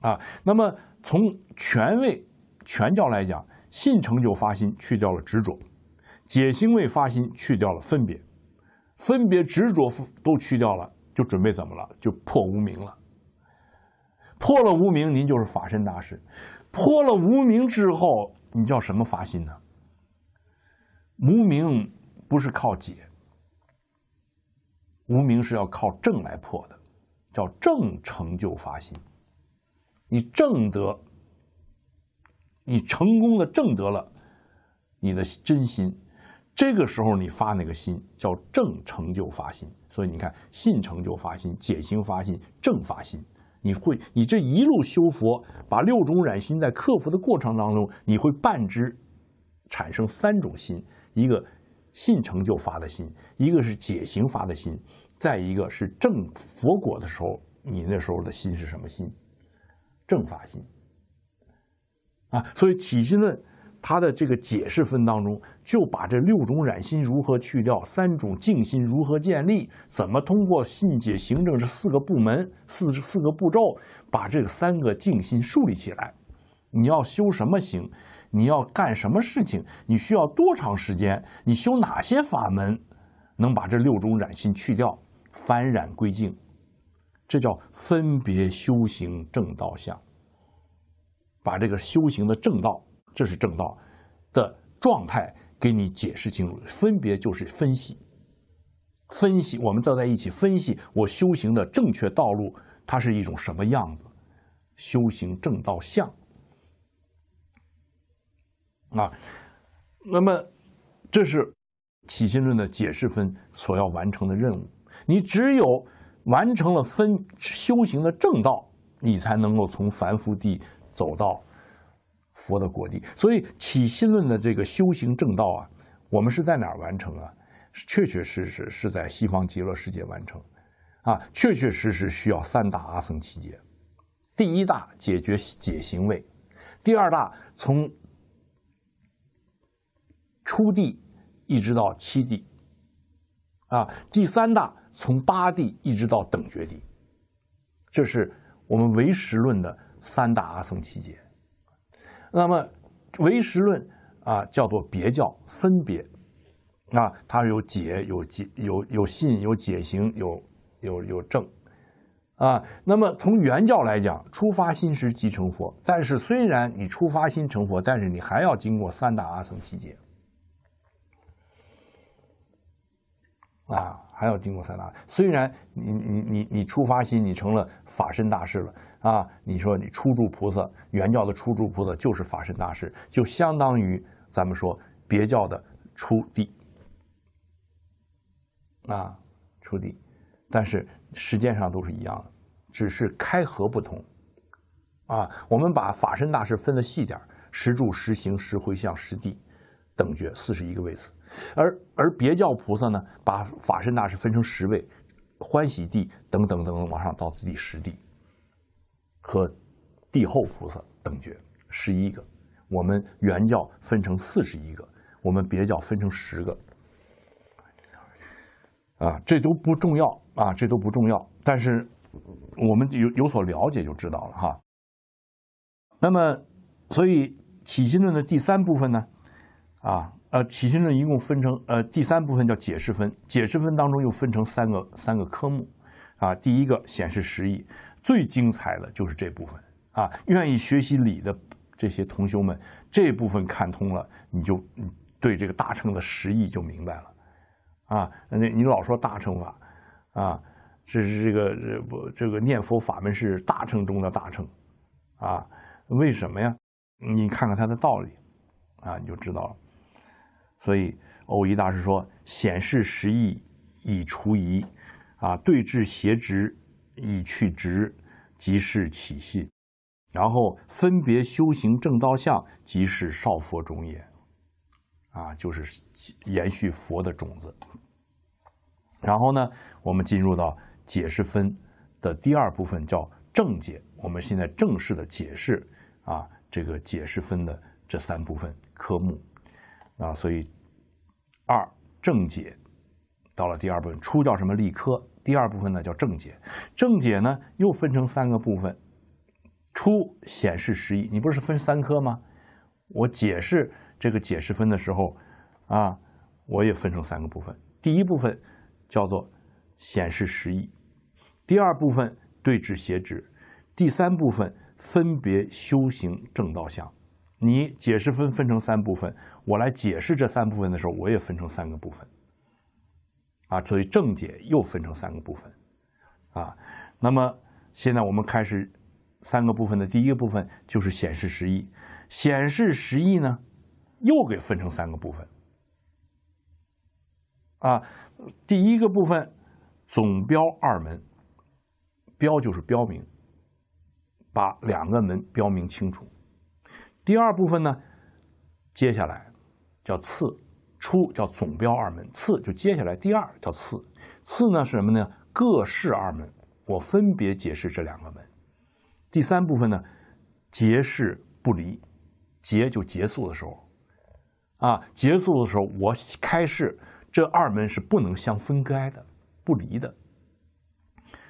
A: 啊，那么从权位权教来讲，信成就发心，去掉了执着。解心为发心，去掉了分别，分别执着都去掉了，就准备怎么了？就破无明了。破了无明，您就是法身大师。破了无明之后，你叫什么发心呢？无名不是靠解，无名是要靠正来破的，叫正成就发心。你正得，你成功的正得了你的真心。这个时候你发那个心叫正成就发心，所以你看信成就发心、解行发心、正发心，你会你这一路修佛，把六种染心在克服的过程当中，你会半之产生三种心：一个信成就发的心，一个是解行发的心，再一个是正佛果的时候，你那时候的心是什么心？正发心啊！所以起心论。他的这个解释分当中，就把这六种染心如何去掉，三种净心如何建立，怎么通过信解行证这四个部门四十四个步骤，把这个三个净心树立起来。你要修什么行，你要干什么事情，你需要多长时间，你修哪些法门，能把这六种染心去掉，翻染归净，这叫分别修行正道相。把这个修行的正道。这是正道的状态，给你解释清楚，分别就是分析，分析，我们坐在一起分析我修行的正确道路，它是一种什么样子，修行正道相，啊，那么这是起心论的解释分所要完成的任务。你只有完成了分修行的正道，你才能够从凡夫地走到。佛的国地，所以起心论的这个修行正道啊，我们是在哪完成啊？确确实实是在西方极乐世界完成，啊，确确实实需要三大阿僧祇劫。第一大解决解行位，第二大从初地一直到七地，啊，第三大从八地一直到等觉地，这是我们唯识论的三大阿僧祇劫。那么，唯识论啊叫做别教分别，啊，它有解有解有有信有解行有有有正，啊，那么从原教来讲，出发心时即成佛。但是虽然你出发心成佛，但是你还要经过三大阿僧祇劫。啊，还要经过三大。虽然你你你你出发心，你成了法身大士了啊！你说你出住菩萨，原教的出住菩萨就是法身大士，就相当于咱们说别教的出地啊出地，但是时间上都是一样的，只是开合不同啊。我们把法身大士分的细点儿：十住、十行、十回向、十地，等觉四十一个位次。而而别教菩萨呢，把法身大士分成十位，欢喜地等等等等，往上到第十地和地后菩萨等觉十一个。我们原教分成四十一个，我们别教分成十个。啊，这都不重要啊，这都不重要。但是我们有有所了解就知道了哈。那么，所以起心论的第三部分呢，啊。呃，起心论一共分成呃第三部分叫解释分，解释分当中又分成三个三个科目，啊，第一个显示实意，最精彩的就是这部分啊，愿意学习理的这些同修们，这部分看通了，你就对这个大乘的实意就明白了啊。那你老说大乘法啊，这是这个这不这个念佛法门是大乘中的大乘啊，为什么呀？你看看它的道理啊，你就知道了。所以，欧一大师说：“显示实义，以除疑；啊，对治邪执，以去执；即是起信，然后分别修行正道相，即是少佛种也。”啊，就是延续佛的种子。然后呢，我们进入到解释分的第二部分，叫正解。我们现在正式的解释啊，这个解释分的这三部分科目。啊，所以二正解到了第二部分，初叫什么立科，第二部分呢叫正解，正解呢又分成三个部分，初显示实义，你不是分三科吗？我解释这个解释分的时候啊，我也分成三个部分，第一部分叫做显示实义，第二部分对治邪指，第三部分分别修行正道相。你解释分分成三部分，我来解释这三部分的时候，我也分成三个部分，啊，所以正解又分成三个部分，啊，那么现在我们开始三个部分的第一个部分就是显示实义，显示实义呢，又给分成三个部分，啊，第一个部分总标二门，标就是标明，把两个门标明清楚。第二部分呢，接下来叫次，出叫总标二门，次就接下来第二叫次，次呢是什么呢？各式二门，我分别解释这两个门。第三部分呢，结是不离，结就结束的时候，啊，结束的时候我开释这二门是不能相分开的，不离的。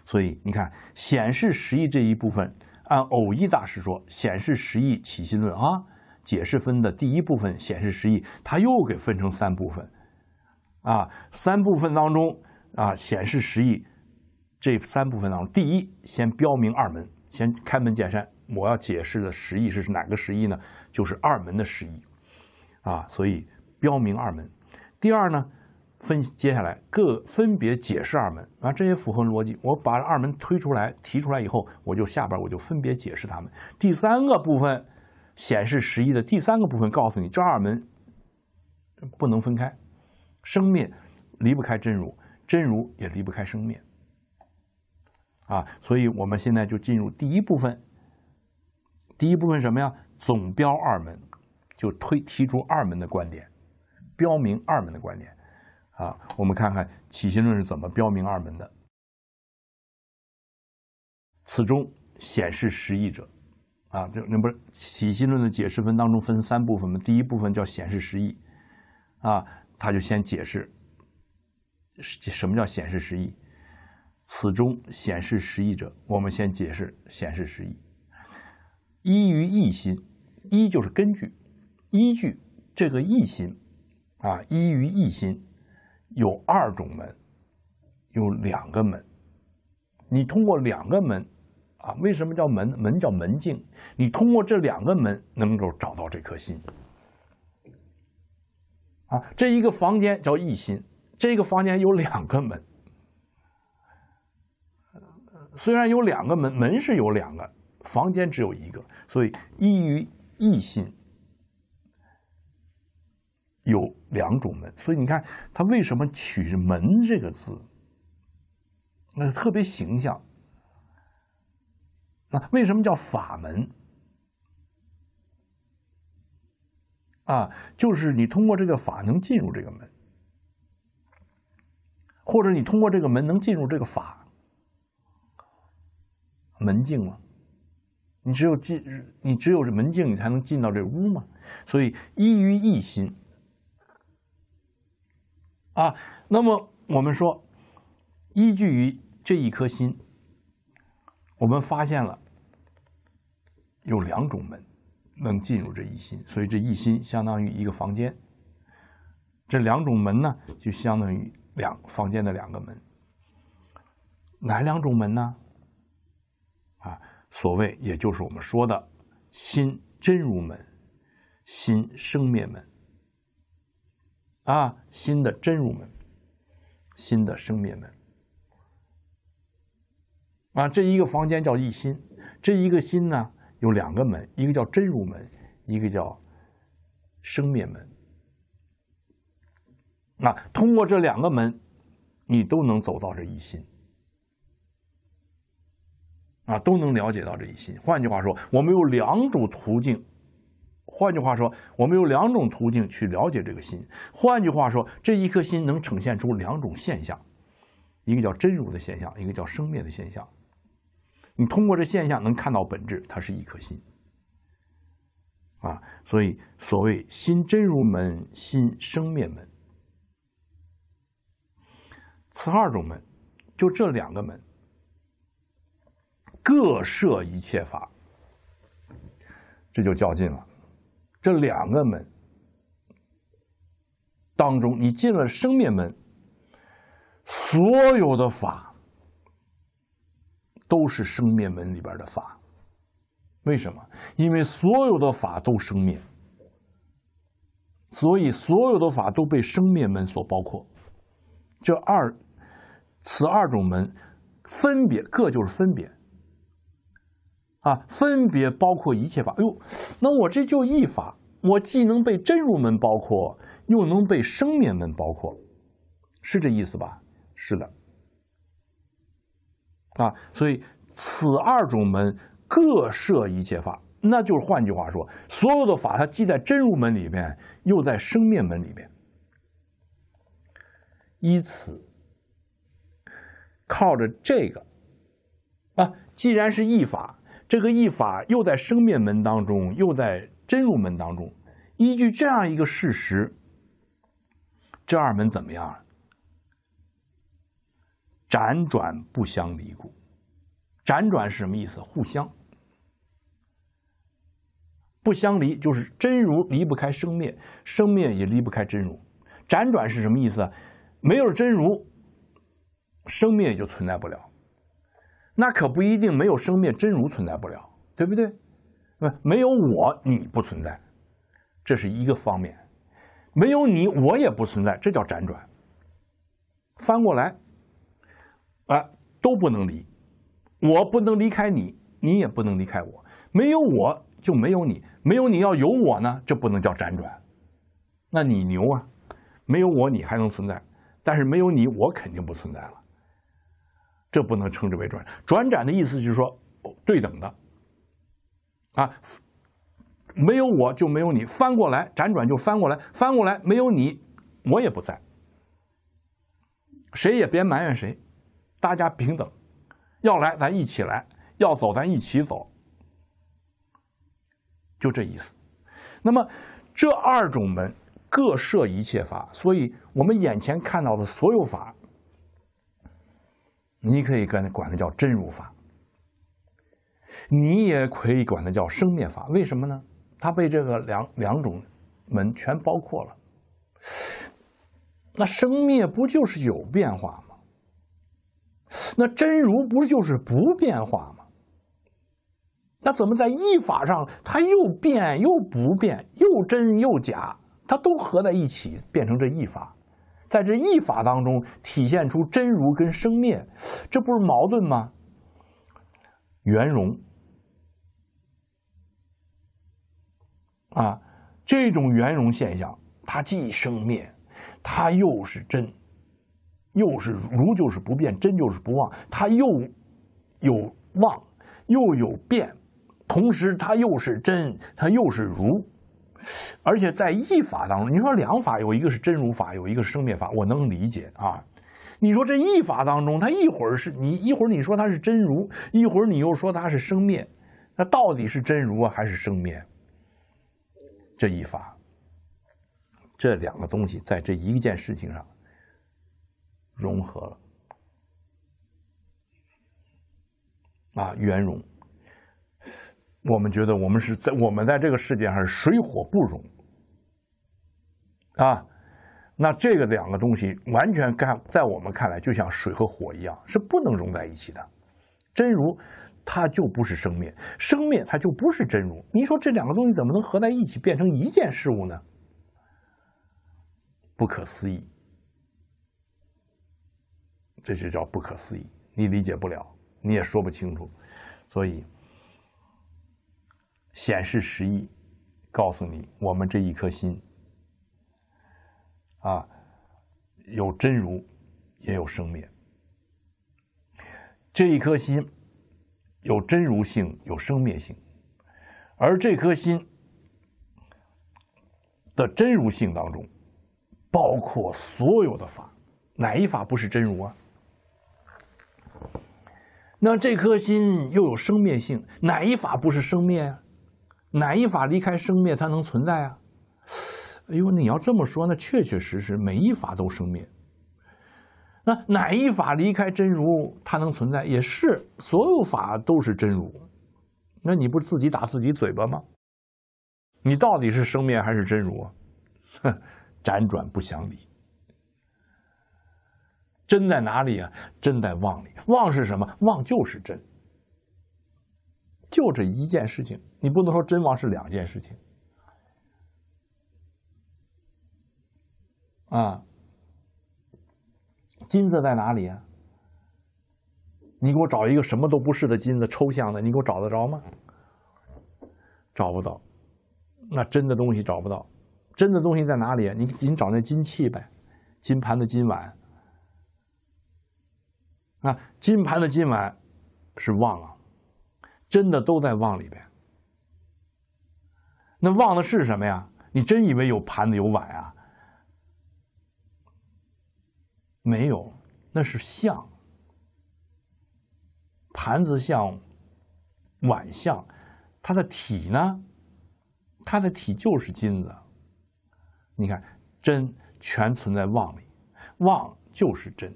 A: 所以你看显示实义这一部分。按偶义大师说，显示十义起心论啊，解释分的第一部分显示十义，他又给分成三部分，啊，三部分当中啊，显示十义这三部分当中，第一先标明二门，先开门见山，我要解释的十义是哪个十义呢？就是二门的十义，啊，所以标明二门。第二呢？分接下来各分别解释二门啊，这些符合逻辑。我把二门推出来、提出来以后，我就下边我就分别解释他们。第三个部分显示十一的第三个部分告诉你，这二门不能分开，生灭离不开真如，真如也离不开生灭啊。所以我们现在就进入第一部分。第一部分什么呀？总标二门，就推提出二门的观点，标明二门的观点。啊，我们看看《起心论》是怎么标明二门的。此中显示实义者，啊，这那不是《起心论》的解释分当中分三部分吗？第一部分叫显示实义，啊，他就先解释什么叫显示实义。此中显示实义者，我们先解释显示实义。依于一心，依就是根据，依据这个一心，啊，依于一心。有二种门，有两个门，你通过两个门，啊，为什么叫门？门叫门径，你通过这两个门，能够找到这颗心，啊，这一个房间叫一心，这个房间有两个门，虽然有两个门，门是有两个，房间只有一个，所以一于一心。有两种门，所以你看他为什么取“门”这个字，那特别形象。那为什么叫法门？啊，就是你通过这个法能进入这个门，或者你通过这个门能进入这个法。门径嘛，你只有进，你只有门径，你才能进到这屋嘛。所以依于一心。啊，那么我们说，依据于这一颗心，我们发现了有两种门能进入这一心，所以这一心相当于一个房间。这两种门呢，就相当于两房间的两个门。哪两种门呢？啊，所谓也就是我们说的心真如门，心生灭门。啊，新的真如门，新的生灭门。啊，这一个房间叫一心，这一个心呢有两个门，一个叫真如门，一个叫生灭门。那通过这两个门，你都能走到这一心。啊，都能了解到这一心。换句话说，我们有两种途径。换句话说，我们有两种途径去了解这个心。换句话说，这一颗心能呈现出两种现象，一个叫真如的现象，一个叫生灭的现象。你通过这现象能看到本质，它是一颗心啊。所以，所谓心真如门、心生灭门，此二种门，就这两个门，各设一切法，这就较劲了。这两个门当中，你进了生灭门，所有的法都是生灭门里边的法。为什么？因为所有的法都生灭，所以所有的法都被生灭门所包括。这二此二种门分别，各就是分别。啊，分别包括一切法。哎呦，那我这就一法，我既能被真如门包括，又能被生灭门包括，是这意思吧？是的。啊，所以此二种门各设一切法，那就是换句话说，所有的法它既在真如门里面，又在生灭门里面。依此，靠着这个，啊，既然是一法。这个义法又在生灭门当中，又在真如门当中，依据这样一个事实，这二门怎么样？辗转不相离故。辗转是什么意思？互相不相离，就是真如离不开生灭，生灭也离不开真如。辗转是什么意思没有真如，生灭也就存在不了。那可不一定，没有生灭真如存在不了，对不对？那没有我，你不存在，这是一个方面；没有你，我也不存在，这叫辗转。翻过来，啊，都不能离，我不能离开你，你也不能离开我。没有我就没有你，没有你要有我呢，这不能叫辗转。那你牛啊，没有我你还能存在，但是没有你我肯定不存在了。这不能称之为转转展的意思就是说，对等的，啊，没有我就没有你，翻过来辗转就翻过来，翻过来没有你，我也不在，谁也别埋怨谁，大家平等，要来咱一起来，要走咱一起走，就这意思。那么这二种门各设一切法，所以我们眼前看到的所有法。你可以管管它叫真如法，你也可以管它叫生灭法。为什么呢？它被这个两两种门全包括了。那生灭不就是有变化吗？那真如不就是不变化吗？那怎么在一法上它又变又不变，又真又假，它都合在一起变成这一法？在这一法当中体现出真如跟生灭，这不是矛盾吗？圆融啊，这种圆融现象，它既生灭，它又是真，又是如，就是不变，真就是不忘，它又有忘，又有变，同时它又是真，它又是如。而且在一法当中，你说两法有一个是真如法，有一个是生灭法，我能理解啊。你说这一法当中，他一会儿是你一会儿你说他是真如，一会儿你又说他是生灭，那到底是真如啊还是生灭？这一法，这两个东西在这一件事情上融合了，啊，圆融。我们觉得我们是在我们在这个世界上是水火不容，啊，那这个两个东西完全看在我们看来就像水和火一样是不能融在一起的。真如它就不是生灭，生灭它就不是真如。你说这两个东西怎么能合在一起变成一件事物呢？不可思议，这就叫不可思议。你理解不了，你也说不清楚，所以。显示实义，告诉你，我们这一颗心啊，有真如，也有生灭。这一颗心有真如性，有生灭性，而这颗心的真如性当中，包括所有的法，哪一法不是真如啊？那这颗心又有生灭性，哪一法不是生灭？啊？哪一法离开生灭，它能存在啊？哎呦，你要这么说，那确确实实每一法都生灭。那哪一法离开真如，它能存在？也是，所有法都是真如。那你不是自己打自己嘴巴吗？你到底是生灭还是真如啊？哼，辗转不相离。真在哪里啊？真在妄里。妄是什么？妄就是真。就这一件事情，你不能说真王是两件事情，啊，金子在哪里啊？你给我找一个什么都不是的金子，抽象的，你给我找得着吗？找不到，那真的东西找不到，真的东西在哪里啊？你你找那金器呗，金盘的金碗，啊，金盘的金碗是忘了。真的都在旺里边，那旺的是什么呀？你真以为有盘子有碗啊？没有，那是相。盘子像，碗像，它的体呢？它的体就是金子。你看，真全存在旺里，旺就是真，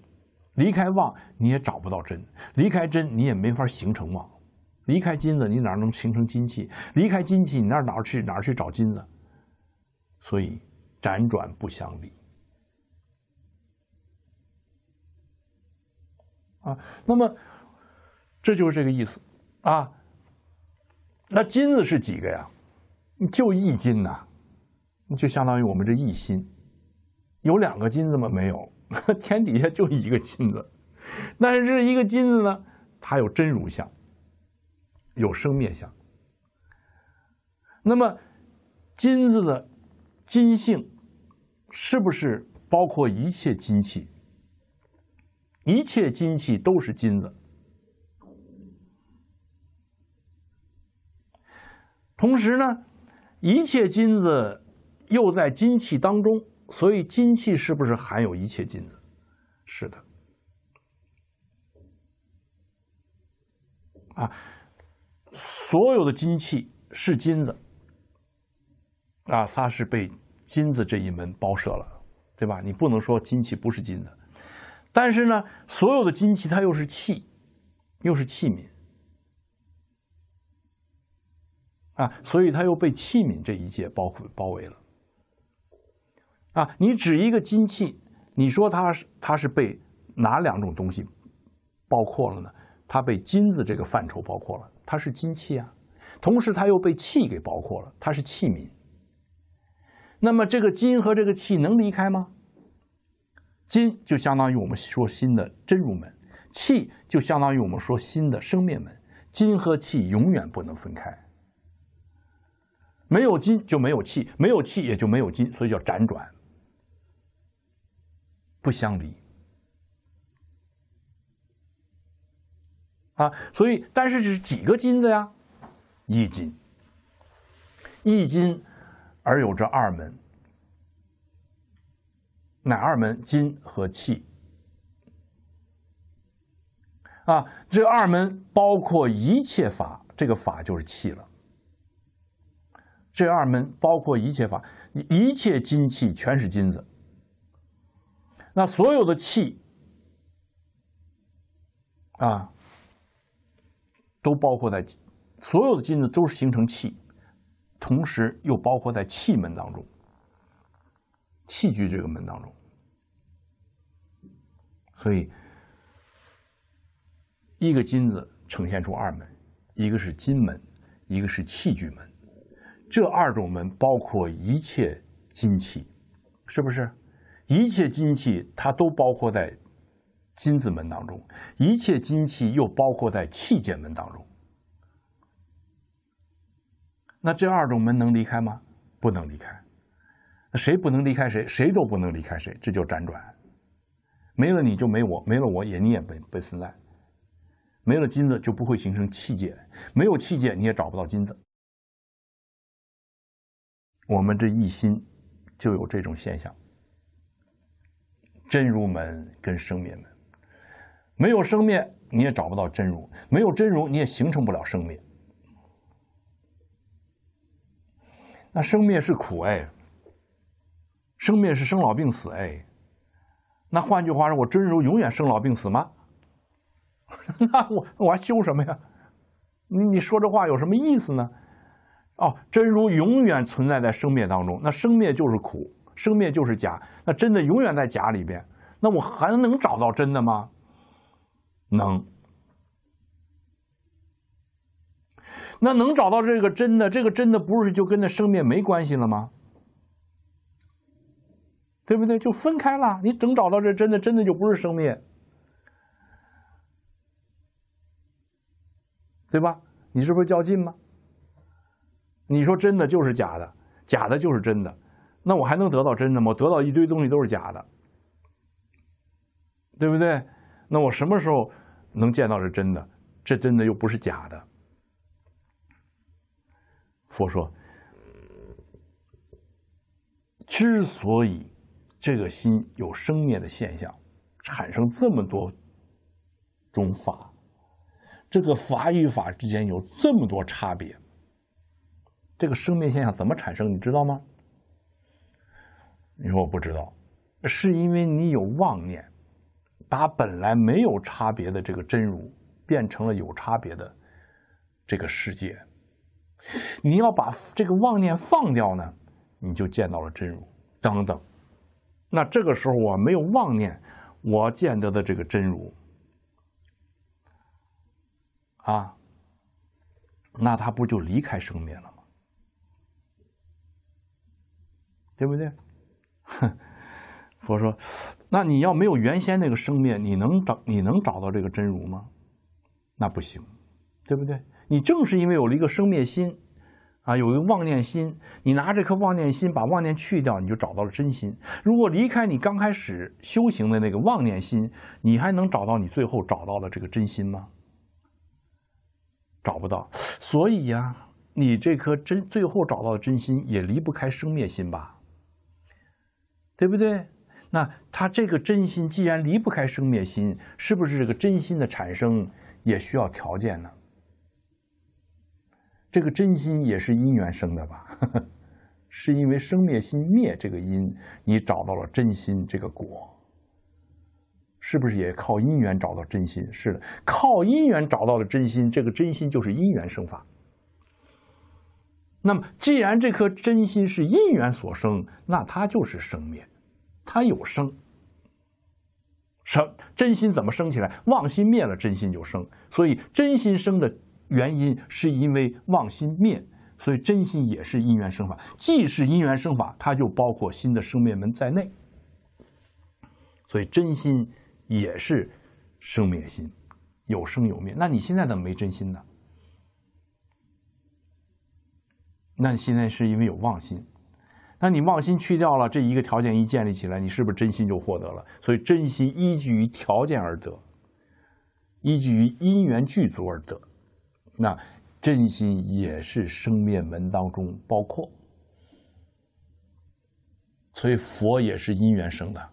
A: 离开旺你也找不到真，离开真你也没法形成旺。离开金子，你哪能形成金气？离开金气，你那哪儿去哪儿去找金子？所以辗转不相离啊。那么这就是这个意思啊。那金子是几个呀？就一金呐，就相当于我们这一心。有两个金子吗？没有，天底下就一个金子。但是这一个金子呢，它有真如相。有生灭相。那么，金子的金性是不是包括一切金器？一切金器都是金子。同时呢，一切金子又在金器当中，所以金器是不是含有一切金子？是的。啊。所有的金器是金子，啊，他是被金子这一门包摄了，对吧？你不能说金器不是金的，但是呢，所有的金器它又是器，又是器皿，啊，所以它又被器皿这一界包括包围了，啊，你指一个金器，你说它是它是被哪两种东西包括了呢？它被金子这个范畴包括了。它是金器啊，同时它又被气给包括了，它是器皿。那么这个金和这个气能离开吗？金就相当于我们说心的真如门，气就相当于我们说心的生灭门。金和气永远不能分开，没有金就没有气，没有气也就没有金，所以叫辗转，不相离。啊，所以，但是是几个金子呀？一金，一金，而有这二门，哪二门？金和气。啊，这二门包括一切法，这个法就是气了。这二门包括一切法，一切金气全是金子。那所有的气，啊。都包括在所有的金子都是形成气，同时又包括在气门当中，器具这个门当中，所以一个金子呈现出二门，一个是金门，一个是器具门，这二种门包括一切金器，是不是？一切金器它都包括在。金子门当中，一切金器又包括在器件门当中。那这二种门能离开吗？不能离开。谁不能离开谁？谁都不能离开谁，这就辗转。没了你就没我，没了我也你也不不存在。没了金子就不会形成器件，没有器件你也找不到金子。我们这一心就有这种现象：真如门跟生灭门。没有生灭，你也找不到真如；没有真如，你也形成不了生灭。那生灭是苦哎，生灭是生老病死哎。那换句话说，我真如永远生老病死吗？那我我还修什么呀？你你说这话有什么意思呢？哦，真如永远存在在生灭当中，那生灭就是苦，生灭就是假，那真的永远在假里边，那我还能找到真的吗？能，那能找到这个真的？这个真的不是就跟那生灭没关系了吗？对不对？就分开了。你等找到这真的，真的就不是生灭，对吧？你是不是较劲吗？你说真的就是假的，假的就是真的，那我还能得到真的吗？得到一堆东西都是假的，对不对？那我什么时候？能见到是真的，这真的又不是假的。佛说，之所以这个心有生灭的现象，产生这么多种法，这个法与法之间有这么多差别，这个生灭现象怎么产生？你知道吗？你说我不知道，是因为你有妄念。把本来没有差别的这个真如，变成了有差别的这个世界。你要把这个妄念放掉呢，你就见到了真如等等。那这个时候我没有妄念，我见得的这个真如，啊，那他不就离开生灭了吗？对不对？哼。我说：“那你要没有原先那个生灭，你能找你能找到这个真如吗？那不行，对不对？你正是因为有了一个生灭心啊，有一个妄念心，你拿这颗妄念心把妄念去掉，你就找到了真心。如果离开你刚开始修行的那个妄念心，你还能找到你最后找到的这个真心吗？找不到。所以呀，你这颗真最后找到的真心也离不开生灭心吧？对不对？”那他这个真心既然离不开生灭心，是不是这个真心的产生也需要条件呢？这个真心也是因缘生的吧？是因为生灭心灭这个因，你找到了真心这个果，是不是也靠因缘找到真心？是的，靠因缘找到了真心，这个真心就是因缘生法。那么，既然这颗真心是因缘所生，那它就是生灭。它有生，生真心怎么生起来？妄心灭了，真心就生。所以真心生的原因是因为妄心灭，所以真心也是因缘生法。既是因缘生法，它就包括心的生灭门在内。所以真心也是生灭心，有生有灭。那你现在怎么没真心呢？那现在是因为有妄心。那你妄心去掉了，这一个条件一建立起来，你是不是真心就获得了？所以真心依据于条件而得，依据于因缘具足而得。那真心也是生灭门当中包括，所以佛也是因缘生的。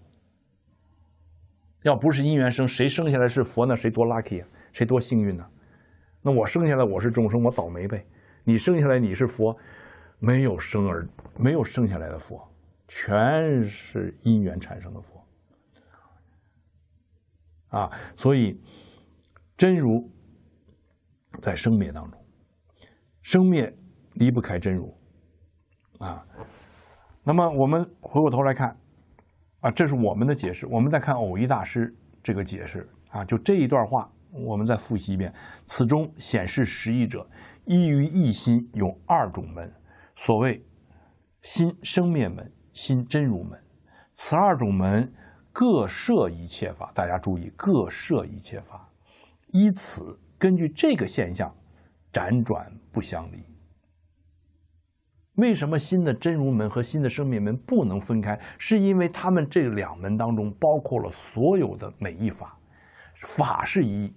A: 要不是因缘生，谁生下来是佛呢？谁多 lucky 啊？谁多幸运呢？那我生下来我是众生，我倒霉呗。你生下来你是佛。没有生而没有生下来的佛，全是因缘产生的佛，啊，所以真如在生灭当中，生灭离不开真如，啊，那么我们回过头来看，啊，这是我们的解释。我们再看偶一大师这个解释，啊，就这一段话，我们再复习一遍：此中显示十亿者，一于一心有二种门。所谓心生灭门，心真如门，此二种门各设一切法。大家注意，各设一切法，依此根据这个现象，辗转不相离。为什么新的真如门和新的生灭门不能分开？是因为他们这两门当中包括了所有的每一法，法是一，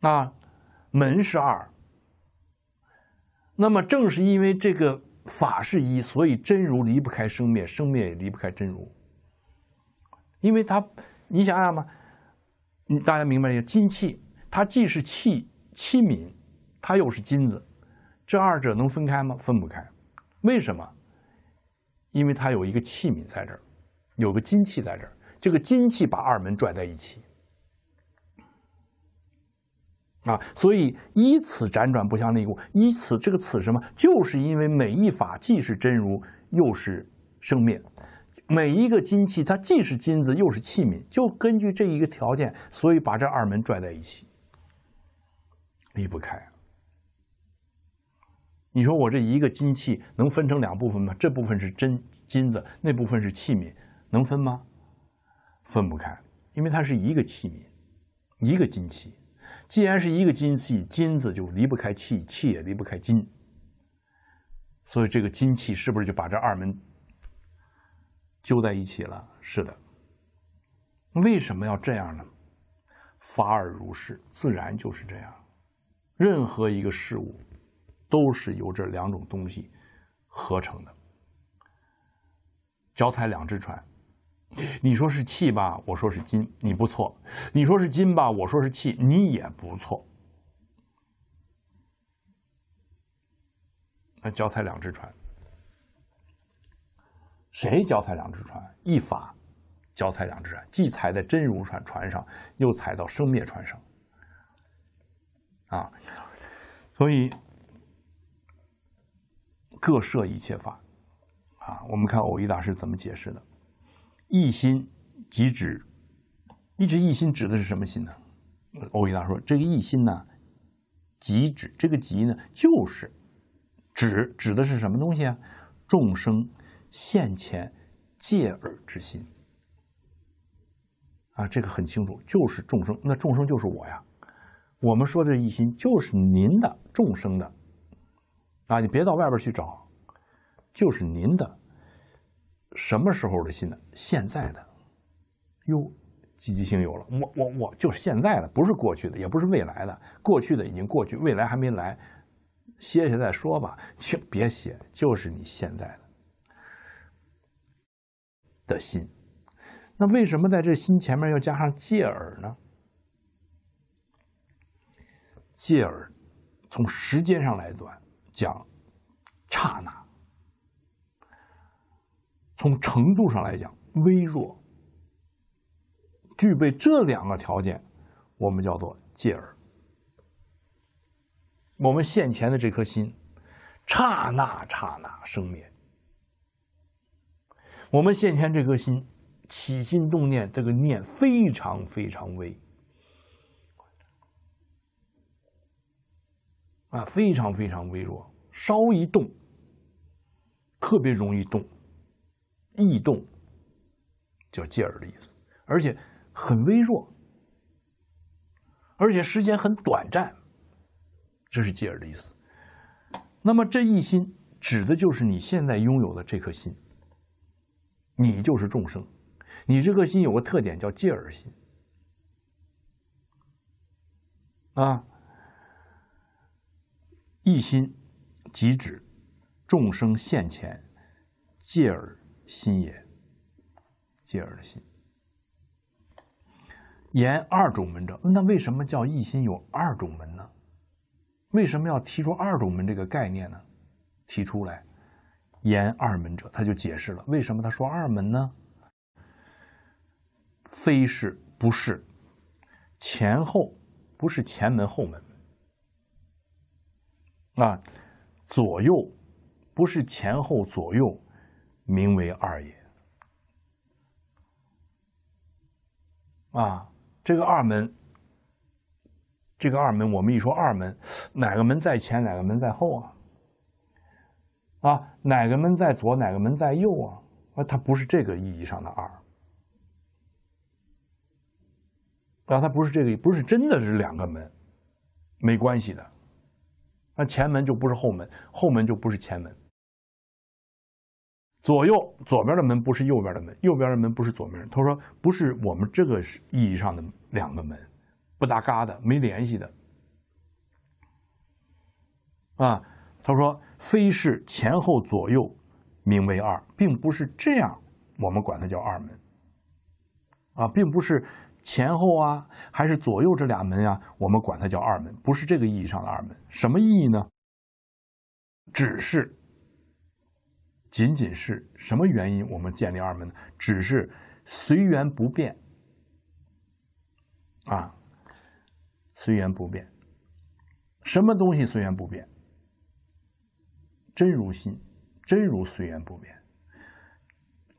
A: 那门是二。那么，正是因为这个法是一，所以真如离不开生灭，生灭也离不开真如。因为它，你想想吧，你大家明白？金器它既是器器皿，它又是金子，这二者能分开吗？分不开。为什么？因为它有一个器皿在这儿，有个金器在这儿，这个金器把二门拽在一起。啊，所以依此辗转不相内故，依此这个此什么？就是因为每一法既是真如，又是生灭；每一个金器，它既是金子，又是器皿。就根据这一个条件，所以把这二门拽在一起，离不开。你说我这一个金器能分成两部分吗？这部分是真金子，那部分是器皿，能分吗？分不开，因为它是一个器皿，一个金器。既然是一个金器，金子就离不开气，气也离不开金，所以这个金气是不是就把这二门揪在一起了？是的。为什么要这样呢？法尔如是，自然就是这样。任何一个事物都是由这两种东西合成的，脚踩两只船。你说是气吧，我说是金，你不错；你说是金吧，我说是气，你也不错。那脚踩两只船，谁脚踩两只船？一法脚踩两只船，既踩在真如船船上，又踩到生灭船上。啊，所以各设一切法啊。我们看《偶一大师怎么解释的。一心即指一直一心指的是什么心呢？欧一达说：“这个一心呢，即指这个即呢，就是指指的是什么东西啊？众生现前戒耳之心啊，这个很清楚，就是众生。那众生就是我呀。我们说这一心就是您的众生的啊，你别到外边去找，就是您的。”什么时候的心呢？现在的，哟，积极性有了。我我我，就是现在的，不是过去的，也不是未来的。过去的已经过去，未来还没来，歇歇再说吧。别写，就是你现在的的心。那为什么在这心前面要加上“借尔”呢？“借尔”从时间上来讲，刹那。从程度上来讲，微弱，具备这两个条件，我们叫做戒耳。我们现前的这颗心，刹那刹那生灭。我们现前这颗心起心动念，这个念非常非常微，啊，非常非常微弱，稍一动，特别容易动。异动，叫借耳的意思，而且很微弱，而且时间很短暂，这是借耳的意思。那么这一心指的就是你现在拥有的这颗心，你就是众生，你这颗心有个特点叫借耳心，啊，一心即指众生现前，借耳心也，借而的心。言二种门者，那为什么叫一心有二种门呢？为什么要提出二种门这个概念呢？提出来，言二门者，他就解释了为什么他说二门呢？非是不是前后不是前门后门，啊左右不是前后左右。名为二也，啊，这个二门，这个二门，我们一说二门，哪个门在前，哪个门在后啊？啊，哪个门在左，哪个门在右啊？啊，它不是这个意义上的二，啊，它不是这个，不是真的是两个门，没关系的，那前门就不是后门，后门就不是前门。左右左边的门不是右边的门，右边的门不是左边的他说不是我们这个意义上的两个门，不搭嘎的，没联系的。啊，他说非是前后左右名为二，并不是这样，我们管它叫二门。啊，并不是前后啊，还是左右这俩门呀，我们管它叫二门，不是这个意义上的二门。什么意义呢？只是。仅仅是什么原因我们建立二门呢？只是随缘不变啊，随缘不变。什么东西随缘不变？真如心，真如随缘不变。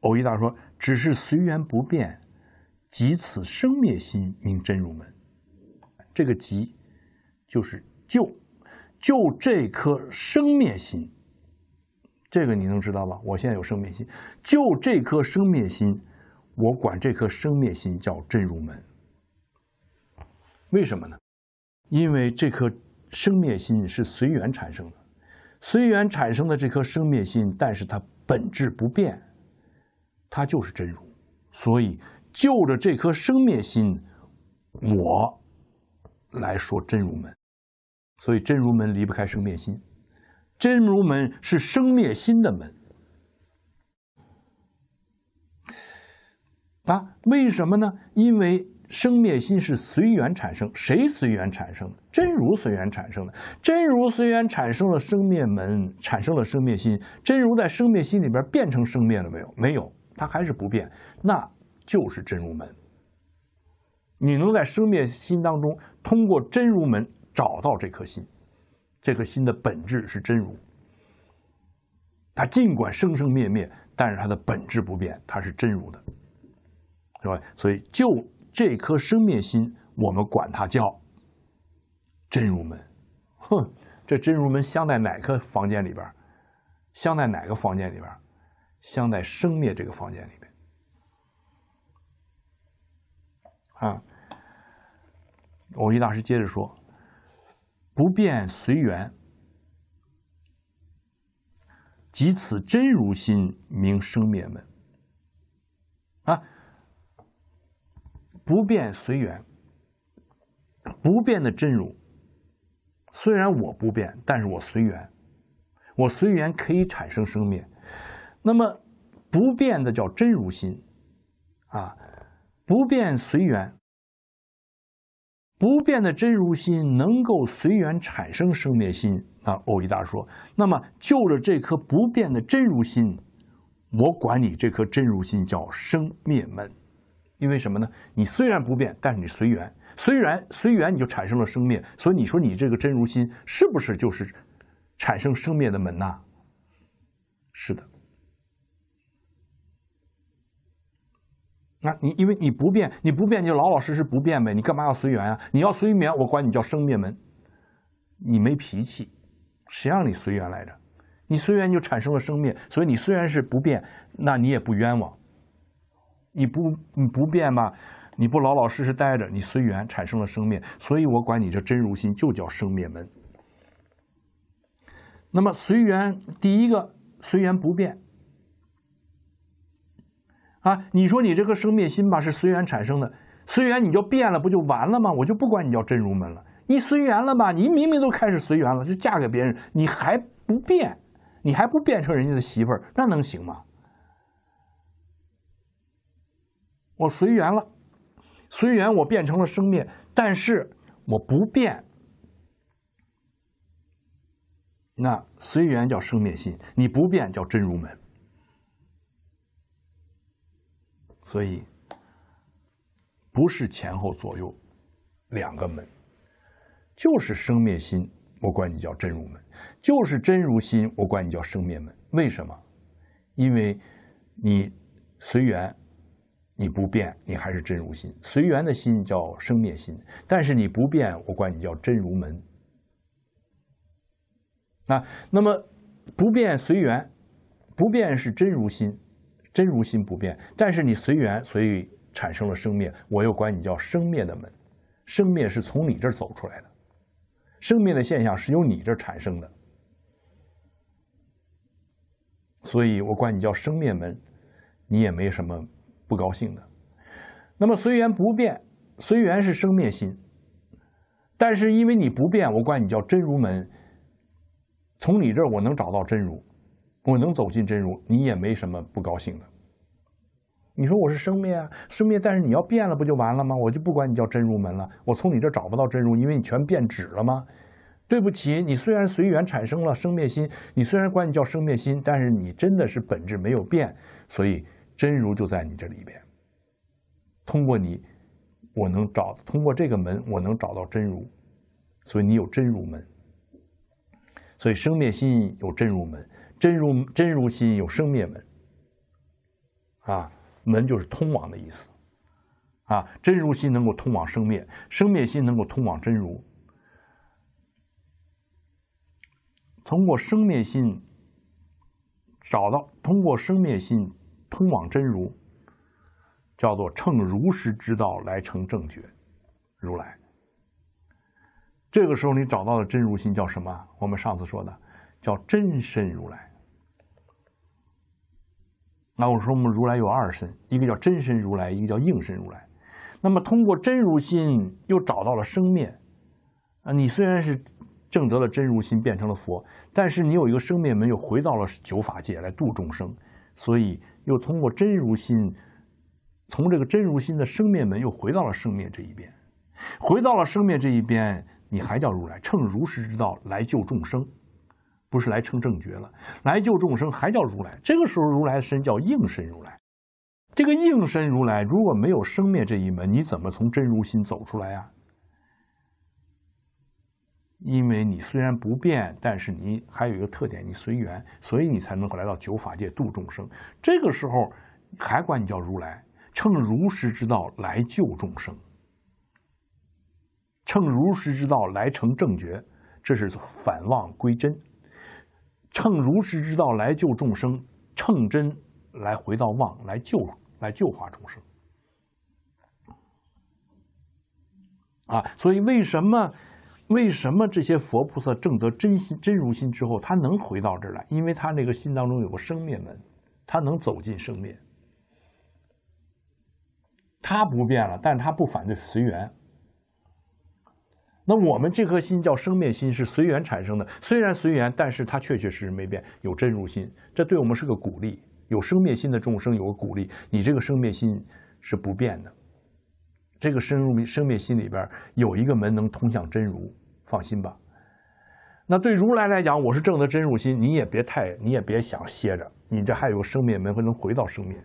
A: 偶一大说，只是随缘不变，即此生灭心名真如门。这个即就是就就这颗生灭心。这个你能知道吧？我现在有生灭心，就这颗生灭心，我管这颗生灭心叫真如门。为什么呢？因为这颗生灭心是随缘产生的，随缘产生的这颗生灭心，但是它本质不变，它就是真如。所以，就着这颗生灭心，我来说真如门。所以，真如门离不开生灭心。真如门是生灭心的门啊？为什么呢？因为生灭心是随缘产生，谁随缘产生的？真如随缘产生的。真如随缘产生了生灭门，产生了生灭心。真如在生灭心里边变成生灭了没有？没有，它还是不变，那就是真如门。你能在生灭心当中通过真如门找到这颗心。这颗心的本质是真如，它尽管生生灭灭，但是它的本质不变，它是真如的，是吧？所以，就这颗生灭心，我们管它叫真如门。哼，这真如门镶在哪个房间里边？镶在哪个房间里边？镶在生灭这个房间里边。啊，五蕴大师接着说。不变随缘，即此真如心名生灭门。啊，不变随缘，不变的真如，虽然我不变，但是我随缘，我随缘可以产生生灭。那么，不变的叫真如心，啊，不变随缘。不变的真如心能够随缘产生生灭心啊，欧一大说。那么就着这颗不变的真如心，我管你这颗真如心叫生灭门，因为什么呢？你虽然不变，但是你随缘，虽然随缘你就产生了生灭，所以你说你这个真如心是不是就是产生生灭的门呐？是的。你因为你不变，你不变就老老实实不变呗，你干嘛要随缘啊？你要随缘，我管你叫生灭门，你没脾气，谁让你随缘来着？你随缘就产生了生灭，所以你虽然是不变，那你也不冤枉。你不你不变吧，你不老老实实待着，你随缘产生了生灭，所以我管你这真如心，就叫生灭门。那么随缘，第一个随缘不变。啊，你说你这个生灭心吧，是随缘产生的，随缘你就变了，不就完了吗？我就不管你叫真如门了，你随缘了吧？你明明都开始随缘了，就嫁给别人，你还不变，你还不变成人家的媳妇儿，那能行吗？我随缘了，随缘我变成了生灭，但是我不变。那随缘叫生灭心，你不变叫真如门。所以，不是前后左右两个门，就是生灭心，我管你叫真如门；就是真如心，我管你叫生灭门。为什么？因为，你随缘，你不变，你还是真如心。随缘的心叫生灭心，但是你不变，我管你叫真如门。啊，那么不变随缘，不变是真如心。真如心不变，但是你随缘，所以产生了生灭。我又管你叫生灭的门，生灭是从你这儿走出来的，生灭的现象是由你这儿产生的，所以我管你叫生灭门，你也没什么不高兴的。那么随缘不变，随缘是生灭心，但是因为你不变，我管你叫真如门，从你这儿我能找到真如。我能走进真如，你也没什么不高兴的。你说我是生灭啊，生灭，但是你要变了，不就完了吗？我就不管你叫真如门了，我从你这找不到真如，因为你全变质了吗？对不起，你虽然随缘产生了生灭心，你虽然管你叫生灭心，但是你真的是本质没有变，所以真如就在你这里边。通过你，我能找，通过这个门，我能找到真如，所以你有真如门，所以生灭心有真如门。真如真如心有生灭门，啊，门就是通往的意思，啊，真如心能够通往生灭，生灭心能够通往真如，通过生灭心找到，通过生灭心通往真如，叫做乘如实之道来成正觉，如来。这个时候你找到的真如心，叫什么？我们上次说的，叫真身如来。那我说，我们如来有二身，一个叫真身如来，一个叫应身如来。那么通过真如心又找到了生灭，啊，你虽然是证得了真如心，变成了佛，但是你有一个生灭门，又回到了九法界来度众生。所以又通过真如心，从这个真如心的生灭门又回到了生灭这一边，回到了生灭这一边，你还叫如来，乘如实之道来救众生。不是来成正觉了，来救众生还叫如来。这个时候，如来的身叫应身如来。这个应身如来如果没有生灭这一门，你怎么从真如心走出来呀？因为你虽然不变，但是你还有一个特点，你随缘，所以你才能够来到九法界度众生。这个时候还管你叫如来，乘如实之道来救众生，乘如实之道来成正觉，这是返望归真。乘如实之道来救众生，乘真来回到妄，来救来救化众生。啊，所以为什么为什么这些佛菩萨证得真心真如心之后，他能回到这儿来？因为他那个心当中有个生灭门，他能走进生灭，他不变了，但是他不反对随缘。那我们这颗心叫生灭心，是随缘产生的。虽然随缘，但是它确确实实没变，有真如心。这对我们是个鼓励。有生灭心的众生有个鼓励，你这个生灭心是不变的。这个生如生灭心里边有一个门能通向真如，放心吧。那对如来来讲，我是正的真如心，你也别太，你也别想歇着，你这还有生灭门能回到生灭。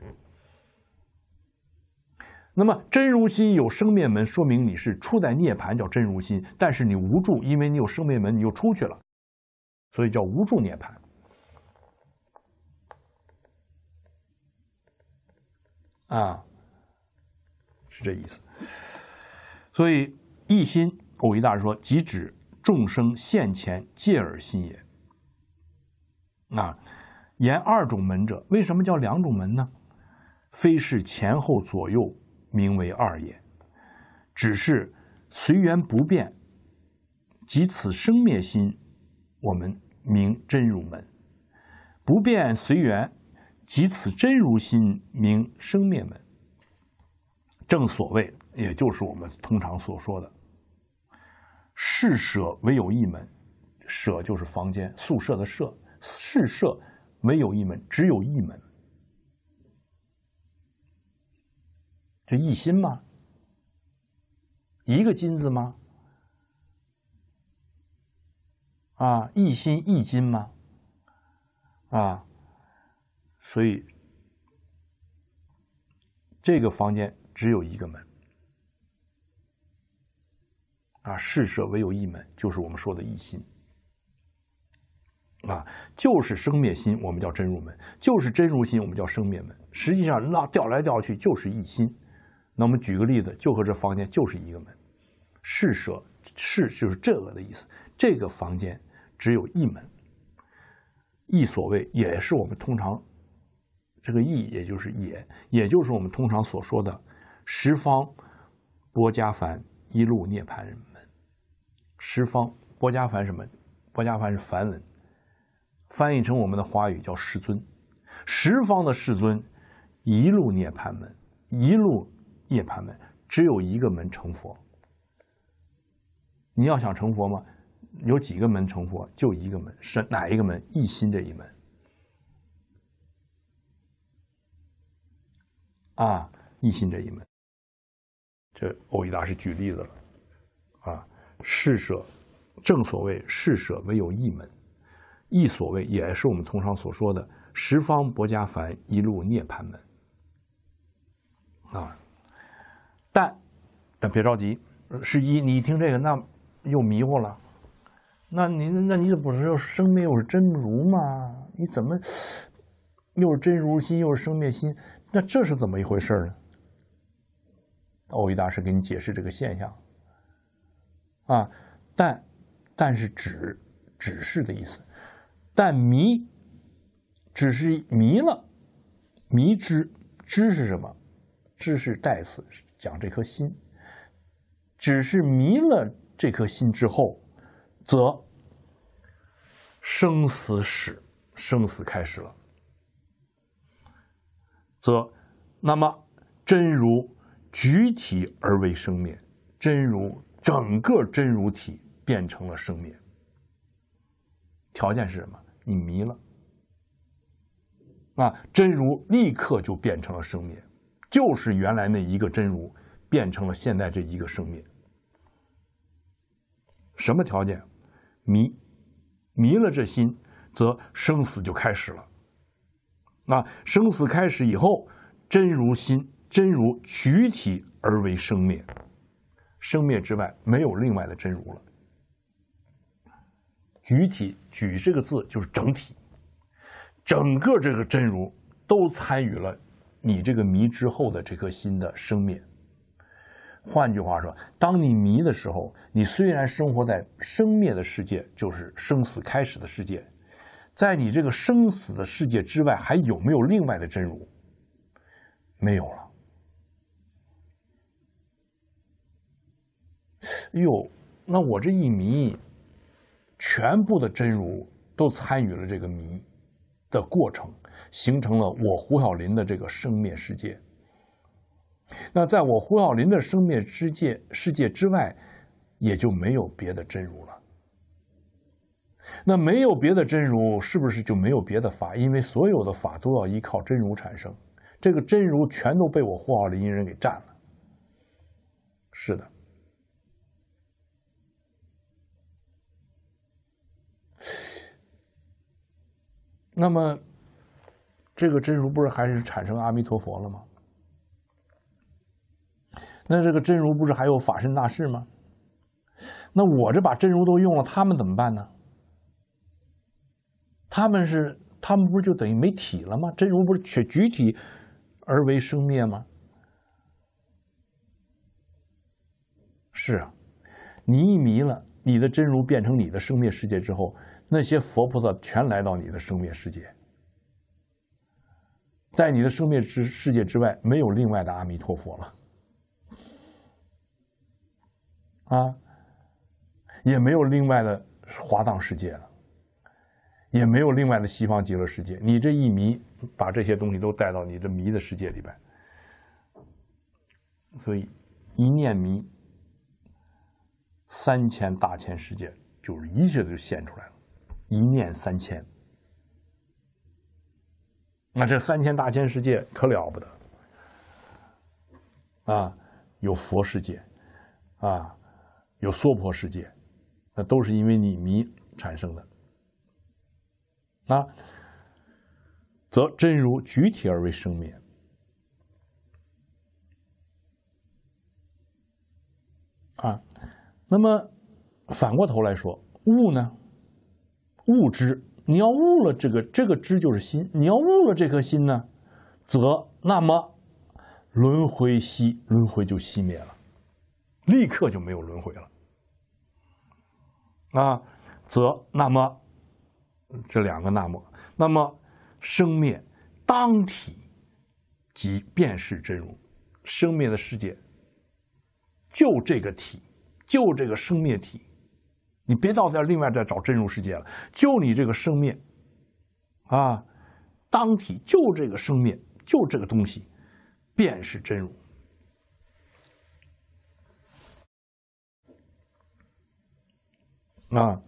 A: 那么真如心有生灭门，说明你是初在涅盘，叫真如心；但是你无助，因为你有生灭门，你又出去了，所以叫无助涅盘。啊，是这意思。所以一心，偶一大师说，即指众生现前借耳心也。啊，言二种门者，为什么叫两种门呢？非是前后左右。名为二也，只是随缘不变；即此生灭心，我们名真如门；不变随缘，即此真如心名生灭门。正所谓，也就是我们通常所说的“是舍唯有一门”，舍就是房间宿舍的舍；是舍唯有一门，只有一门。就一心吗？一个金子吗？啊，一心一金吗？啊，所以这个房间只有一个门。啊，世舍唯有一门，就是我们说的一心。啊，就是生灭心，我们叫真入门；就是真如心，我们叫生灭门。实际上，那调来调去就是一心。那我们举个例子，就和这房间就是一个门。是舍是就是这个的意思，这个房间只有一门。亦所谓也是我们通常这个亦也就是也，也就是我们通常所说的十方波加梵一路涅盘门。十方波加梵什么？波加梵是梵文，翻译成我们的华语叫世尊。十方的世尊一路涅槃门一路。涅槃门只有一个门成佛，你要想成佛吗？有几个门成佛？就一个门是哪一个门？一心这一门啊，一心这一门。这欧一达是举例子了啊，是舍正所谓是舍唯有一门，亦所谓也是我们通常所说的十方薄伽凡一路涅槃门啊。但但别着急，是一你一听这个，那又迷糊了。那您那你怎么不是又生灭又是真如吗？你怎么又是真如心又是生灭心？那这是怎么一回事呢？欧一大师给你解释这个现象。啊，但但是只只是的意思，但迷只是迷了，迷知知是什么？知是代词。讲这颗心，只是迷了这颗心之后，则生死始，生死开始了，则那么真如举体而为生灭，真如整个真如体变成了生灭。条件是什么？你迷了，那真如立刻就变成了生灭。就是原来那一个真如，变成了现在这一个生灭。什么条件？迷，迷了这心，则生死就开始了。那生死开始以后，真如心、真如取体而为生灭，生灭之外没有另外的真如了。举体“举”这个字就是整体，整个这个真如都参与了。你这个迷之后的这颗心的生灭，换句话说，当你迷的时候，你虽然生活在生灭的世界，就是生死开始的世界，在你这个生死的世界之外，还有没有另外的真如？没有了。哎呦，那我这一迷，全部的真如都参与了这个迷的过程。形成了我胡小林的这个生灭世界。那在我胡小林的生灭世界世界之外，也就没有别的真如了。那没有别的真如，是不是就没有别的法？因为所有的法都要依靠真如产生，这个真如全都被我胡小林一人给占了。是的。那么。这个真如不是还是产生阿弥陀佛了吗？那这个真如不是还有法身大士吗？那我这把真如都用了，他们怎么办呢？他们是他们不是就等于没体了吗？真如不是取主体而为生灭吗？是啊，你一迷了，你的真如变成你的生灭世界之后，那些佛菩萨全来到你的生灭世界。在你的生灭之世界之外，没有另外的阿弥陀佛了，啊，也没有另外的华藏世界了，也没有另外的西方极乐世界。你这一迷，把这些东西都带到你的迷的世界里边，所以一念迷，三千大千世界就是一下子就现出来了，一念三千。那这三千大千世界可了不得，啊，有佛世界，啊，有娑婆世界，那都是因为你迷产生的，啊，则真如举体而为生灭，啊，那么反过头来说，物呢，物之。你要悟了这个，这个知就是心。你要悟了这颗心呢，则那么轮回息，轮回就熄灭了，立刻就没有轮回了。啊，则那么这两个，那么那么生灭当体即便是真如，生灭的世界就这个体，就这个生灭体。你别到这另外再找真如世界了，就你这个生灭，啊，当体就这个生灭，就这个东西，便是真如。啊，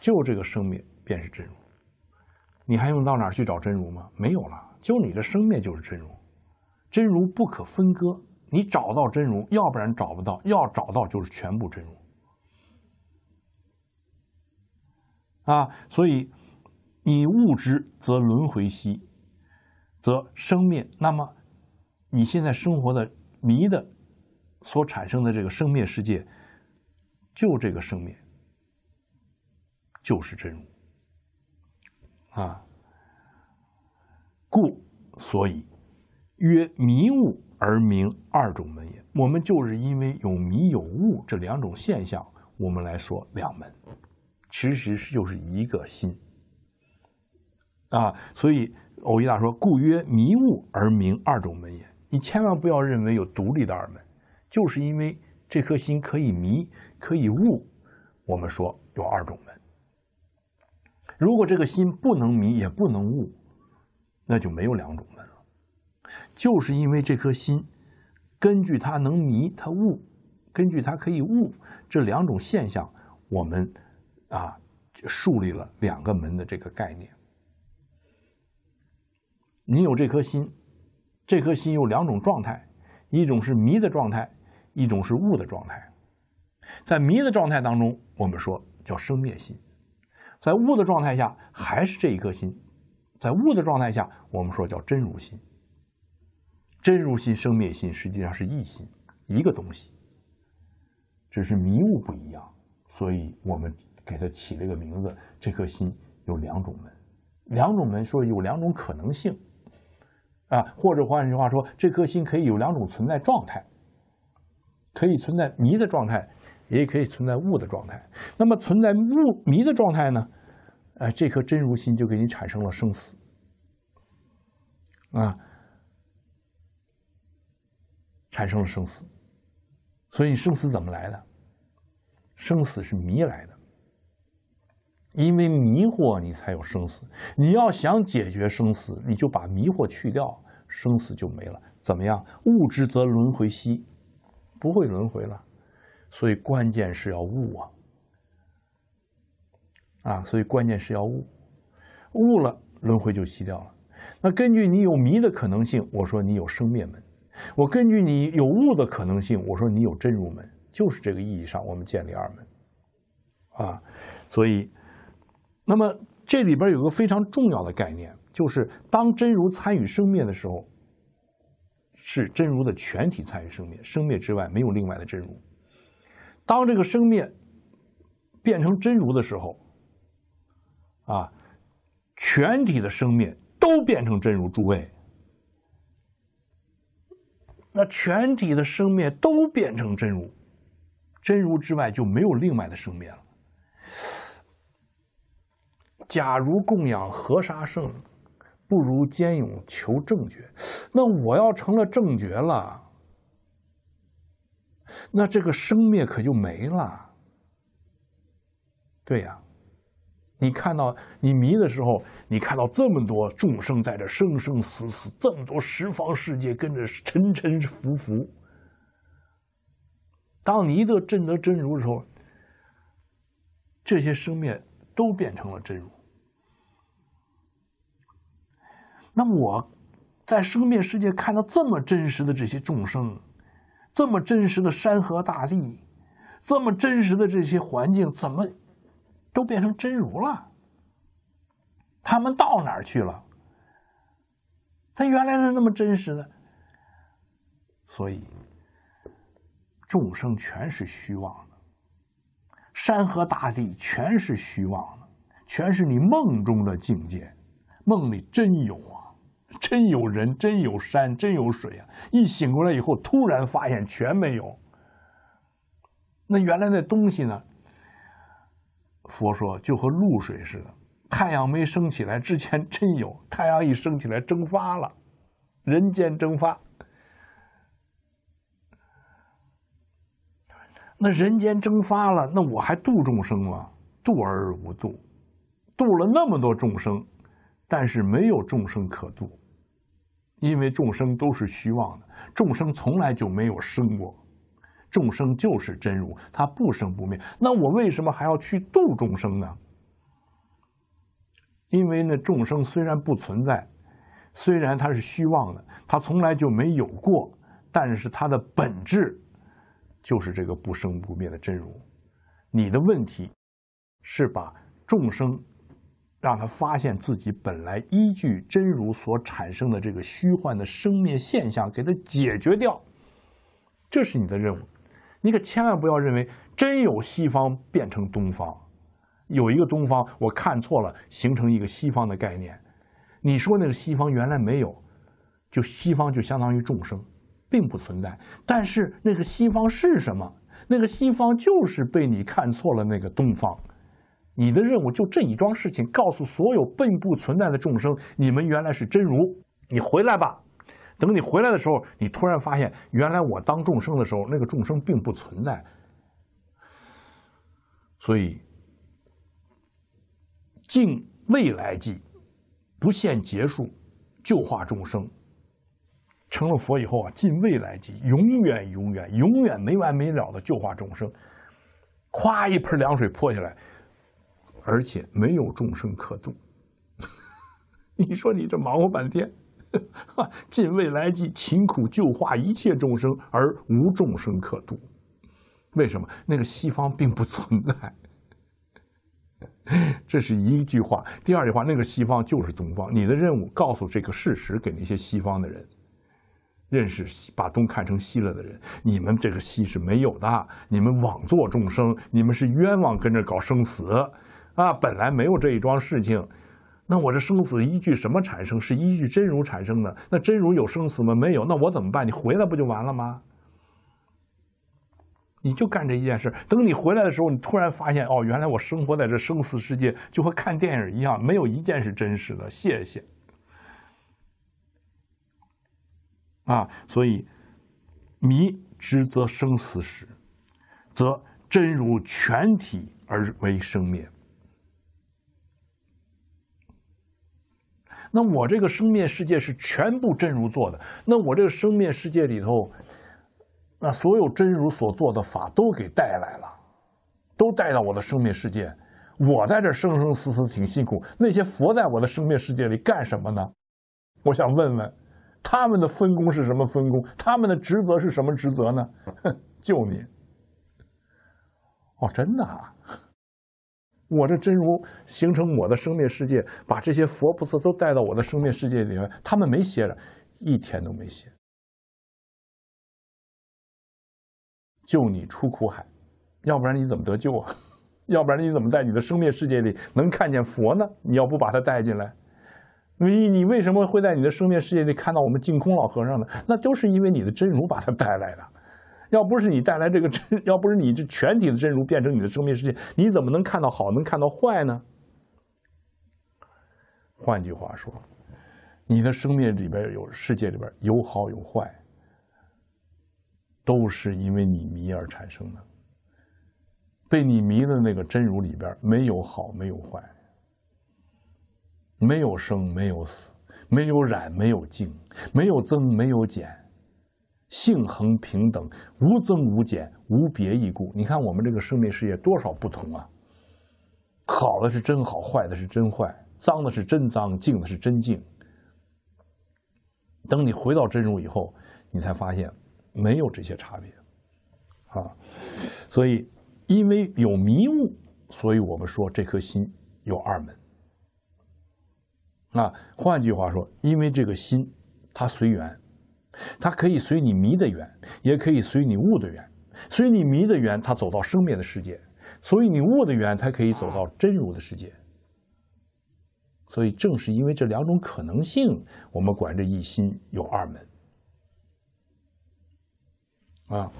A: 就这个生灭便是真如，你还用到哪儿去找真如吗？没有了，就你的生灭就是真如，真如不可分割。你找到真如，要不然找不到；要找到，就是全部真如。啊，所以你悟之，则轮回息，则生灭。那么你现在生活的迷的所产生的这个生灭世界，就这个生灭就是真如啊。故所以曰迷悟。而名二种门也。我们就是因为有迷有悟这两种现象，我们来说两门，其实是就是一个心。啊，所以欧益大说：“故曰迷悟而名二种门也。”你千万不要认为有独立的二门，就是因为这颗心可以迷可以悟，我们说有二种门。如果这个心不能迷也不能悟，那就没有两种门。就是因为这颗心，根据它能迷它悟，根据它可以悟这两种现象，我们啊树立了两个门的这个概念。你有这颗心，这颗心有两种状态，一种是迷的状态，一种是悟的状态。在迷的状态当中，我们说叫生灭心；在悟的状态下，还是这一颗心；在悟的状态下，我们说叫真如心。真如心生灭心实际上是一心，一个东西，只是迷雾不一样，所以我们给它起了个名字。这颗心有两种门，两种门说有两种可能性，啊，或者换句话说，这颗心可以有两种存在状态，可以存在迷的状态，也可以存在悟的状态。那么存在悟迷的状态呢？哎，这颗真如心就给你产生了生死，啊。产生了生死，所以生死怎么来的？生死是迷来的，因为迷惑你才有生死。你要想解决生死，你就把迷惑去掉，生死就没了。怎么样？悟之则轮回兮，不会轮回了。所以关键是要悟啊！啊，所以关键是要悟，悟了轮回就息掉了。那根据你有迷的可能性，我说你有生灭门。我根据你有物的可能性，我说你有真如门，就是这个意义上我们建立二门，啊，所以，那么这里边有个非常重要的概念，就是当真如参与生灭的时候，是真如的全体参与生灭，生灭之外没有另外的真如。当这个生灭变成真如的时候，啊，全体的生灭都变成真如，诸位。那全体的生灭都变成真如，真如之外就没有另外的生灭了。假如供养河沙圣，不如坚勇求正觉。那我要成了正觉了，那这个生灭可就没了。对呀。你看到你迷的时候，你看到这么多众生在这生生死死，这么多十方世界跟着沉沉浮浮。当你得真得真如的时候，这些生灭都变成了真如。那我在生灭世界看到这么真实的这些众生，这么真实的山河大地，这么真实的这些环境，怎么？都变成真如了，他们到哪儿去了？他原来是那么真实的，所以众生全是虚妄的，山河大地全是虚妄的，全是你梦中的境界。梦里真有啊，真有人，真有山，真有水啊！一醒过来以后，突然发现全没有，那原来那东西呢？佛说，就和露水似的，太阳没升起来之前真有，太阳一升起来蒸发了，人间蒸发。那人间蒸发了，那我还度众生吗？度而无度，度了那么多众生，但是没有众生可度，因为众生都是虚妄的，众生从来就没有生过。众生就是真如，它不生不灭。那我为什么还要去度众生呢？因为那众生虽然不存在，虽然它是虚妄的，它从来就没有过，但是它的本质就是这个不生不灭的真如。你的问题是把众生让他发现自己本来依据真如所产生的这个虚幻的生灭现象，给他解决掉，这是你的任务。你可千万不要认为真有西方变成东方，有一个东方我看错了，形成一个西方的概念。你说那个西方原来没有，就西方就相当于众生，并不存在。但是那个西方是什么？那个西方就是被你看错了那个东方。你的任务就这一桩事情，告诉所有并不存在的众生，你们原来是真如，你回来吧。等你回来的时候，你突然发现，原来我当众生的时候，那个众生并不存在。所以，敬未来际，不限结束，救化众生。成了佛以后啊，尽未来际，永远、永远、永远没完没了的救化众生。夸一盆凉水泼下来，而且没有众生可渡。你说你这忙活半天。尽 未来计，勤苦救化一切众生，而无众生可度。为什么？那个西方并不存在。这是一句话。第二句话，那个西方就是东方。你的任务，告诉这个事实给那些西方的人，认识把东看成西了的人。你们这个西是没有的。你们枉做众生，你们是冤枉跟着搞生死啊！本来没有这一桩事情。那我这生死依据什么产生？是依据真如产生的？那真如有生死吗？没有。那我怎么办？你回来不就完了吗？你就干这一件事。等你回来的时候，你突然发现，哦，原来我生活在这生死世界，就和看电影一样，没有一件是真实的。谢谢。啊，所以迷之则生死时，则真如全体而为生灭。那我这个生灭世界是全部真如做的，那我这个生灭世界里头，那所有真如所做的法都给带来了，都带到我的生灭世界。我在这生生死死挺辛苦，那些佛在我的生灭世界里干什么呢？我想问问，他们的分工是什么分工？他们的职责是什么职责呢？哼，救你！哦，真的。我这真如形成我的生灭世界，把这些佛菩萨都带到我的生灭世界里面，他们没歇着，一天都没歇，救你出苦海，要不然你怎么得救啊？要不然你怎么在你的生灭世界里能看见佛呢？你要不把他带进来，你你为什么会在你的生灭世界里看到我们净空老和尚呢？那都是因为你的真如把他带来的。要不是你带来这个真，要不是你这全体的真如变成你的生命世界，你怎么能看到好，能看到坏呢？换句话说，你的生命里边有世界里边有好有坏，都是因为你迷而产生的。被你迷的那个真如里边没有好，没有坏，没有生，没有死，没有染，没有净，没有增，没有减。性恒平等，无增无减，无别异故。你看我们这个生命世业多少不同啊！好的是真好，坏的是真坏，脏的是真脏，净的是真净。等你回到真如以后，你才发现没有这些差别啊！所以，因为有迷雾，所以我们说这颗心有二门。那换句话说，因为这个心它随缘。它可以随你迷的远，也可以随你悟的远。随你迷的远，它走到生灭的世界；，所以你悟的远，它可以走到真如的世界。所以，正是因为这两种可能性，我们管这一心有二门。啊，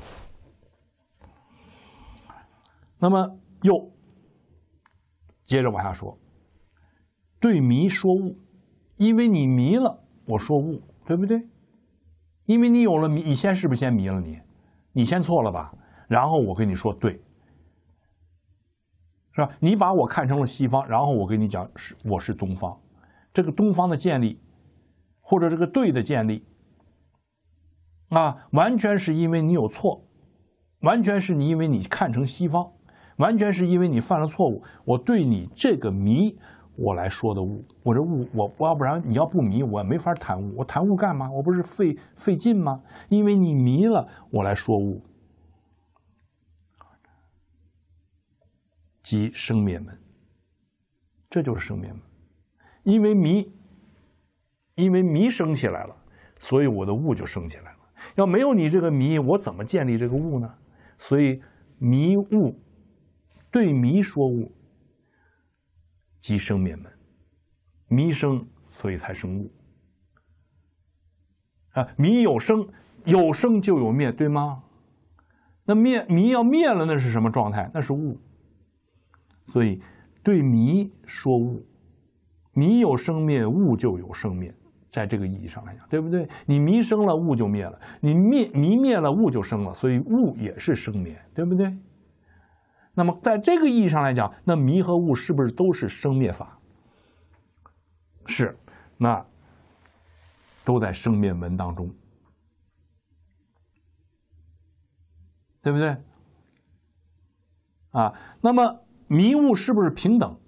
A: 那么又接着往下说，对迷说悟，因为你迷了，我说悟，对不对？因为你有了迷，你先是不是先迷了你？你先错了吧？然后我跟你说对，是吧？你把我看成了西方，然后我跟你讲是我是东方，这个东方的建立，或者这个对的建立，啊，完全是因为你有错，完全是你因为你看成西方，完全是因为你犯了错误，我对你这个迷。我来说的物，我这物，我要不然你要不迷，我没法谈物。我谈物干嘛？我不是费费劲吗？因为你迷了，我来说物，即生灭门。这就是生灭门，因为迷，因为迷升起来了，所以我的物就升起来了。要没有你这个迷，我怎么建立这个物呢？所以迷物，对迷说物。即生灭门，迷生所以才生物，啊，迷有生，有生就有灭，对吗？那灭迷要灭了，那是什么状态？那是物。所以，对迷说物，迷有生灭，物就有生灭，在这个意义上来讲，对不对？你迷生了，物就灭了；你灭迷灭了，物就生了。所以，物也是生灭，对不对？那么，在这个意义上来讲，那迷和悟是不是都是生灭法？是，那都在生灭门当中，对不对？啊，那么迷雾是不是平等？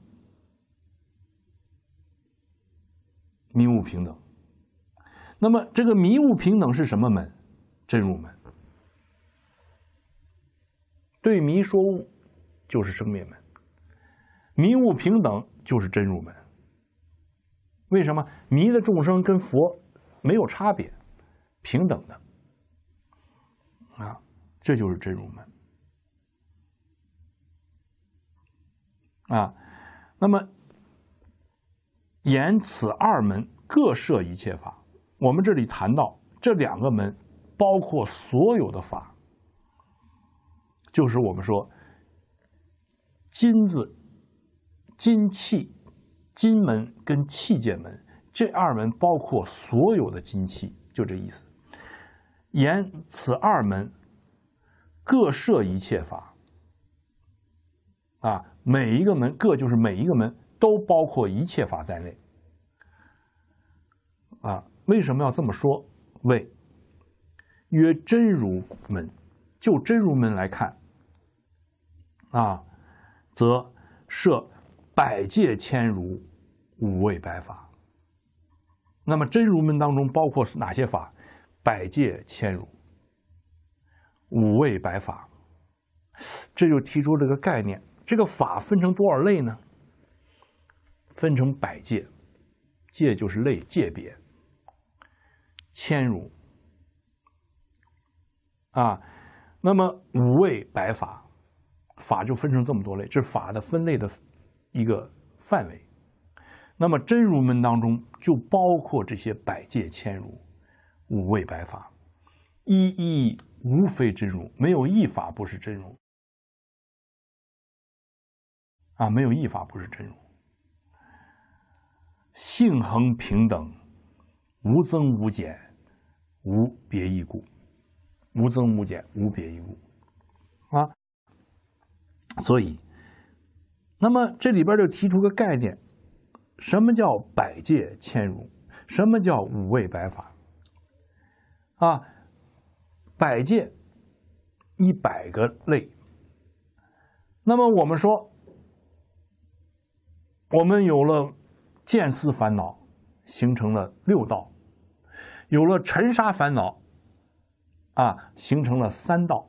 A: 迷雾平等。那么，这个迷雾平等是什么门？真入门。对迷说物。就是生灭门，迷悟平等就是真入门。为什么迷的众生跟佛没有差别，平等的啊？这就是真入门啊。那么，言此二门各设一切法。我们这里谈到这两个门，包括所有的法，就是我们说。金字、金器、金门跟器界门这二门包括所有的金器，就这意思。言此二门，各设一切法。啊，每一个门各就是每一个门都包括一切法在内。啊，为什么要这么说？为曰真如门，就真如门来看。啊。则设百界千如五味百法。那么真如门当中包括哪些法？百界千如五味百法，这就提出这个概念。这个法分成多少类呢？分成百界，界就是类界别，千如啊，那么五味百法。法就分成这么多类，这是法的分类的一个范围。那么真如门当中就包括这些百界千如、五味百法，一一无非真如，没有一法不是真如啊，没有一法不是真如。性恒平等，无增无减，无别异故，无增无减，无别异故。所以，那么这里边就提出个概念，什么叫百界千如？什么叫五味百法？啊，百界，一百个类。那么我们说，我们有了见思烦恼，形成了六道；有了尘沙烦恼，啊，形成了三道，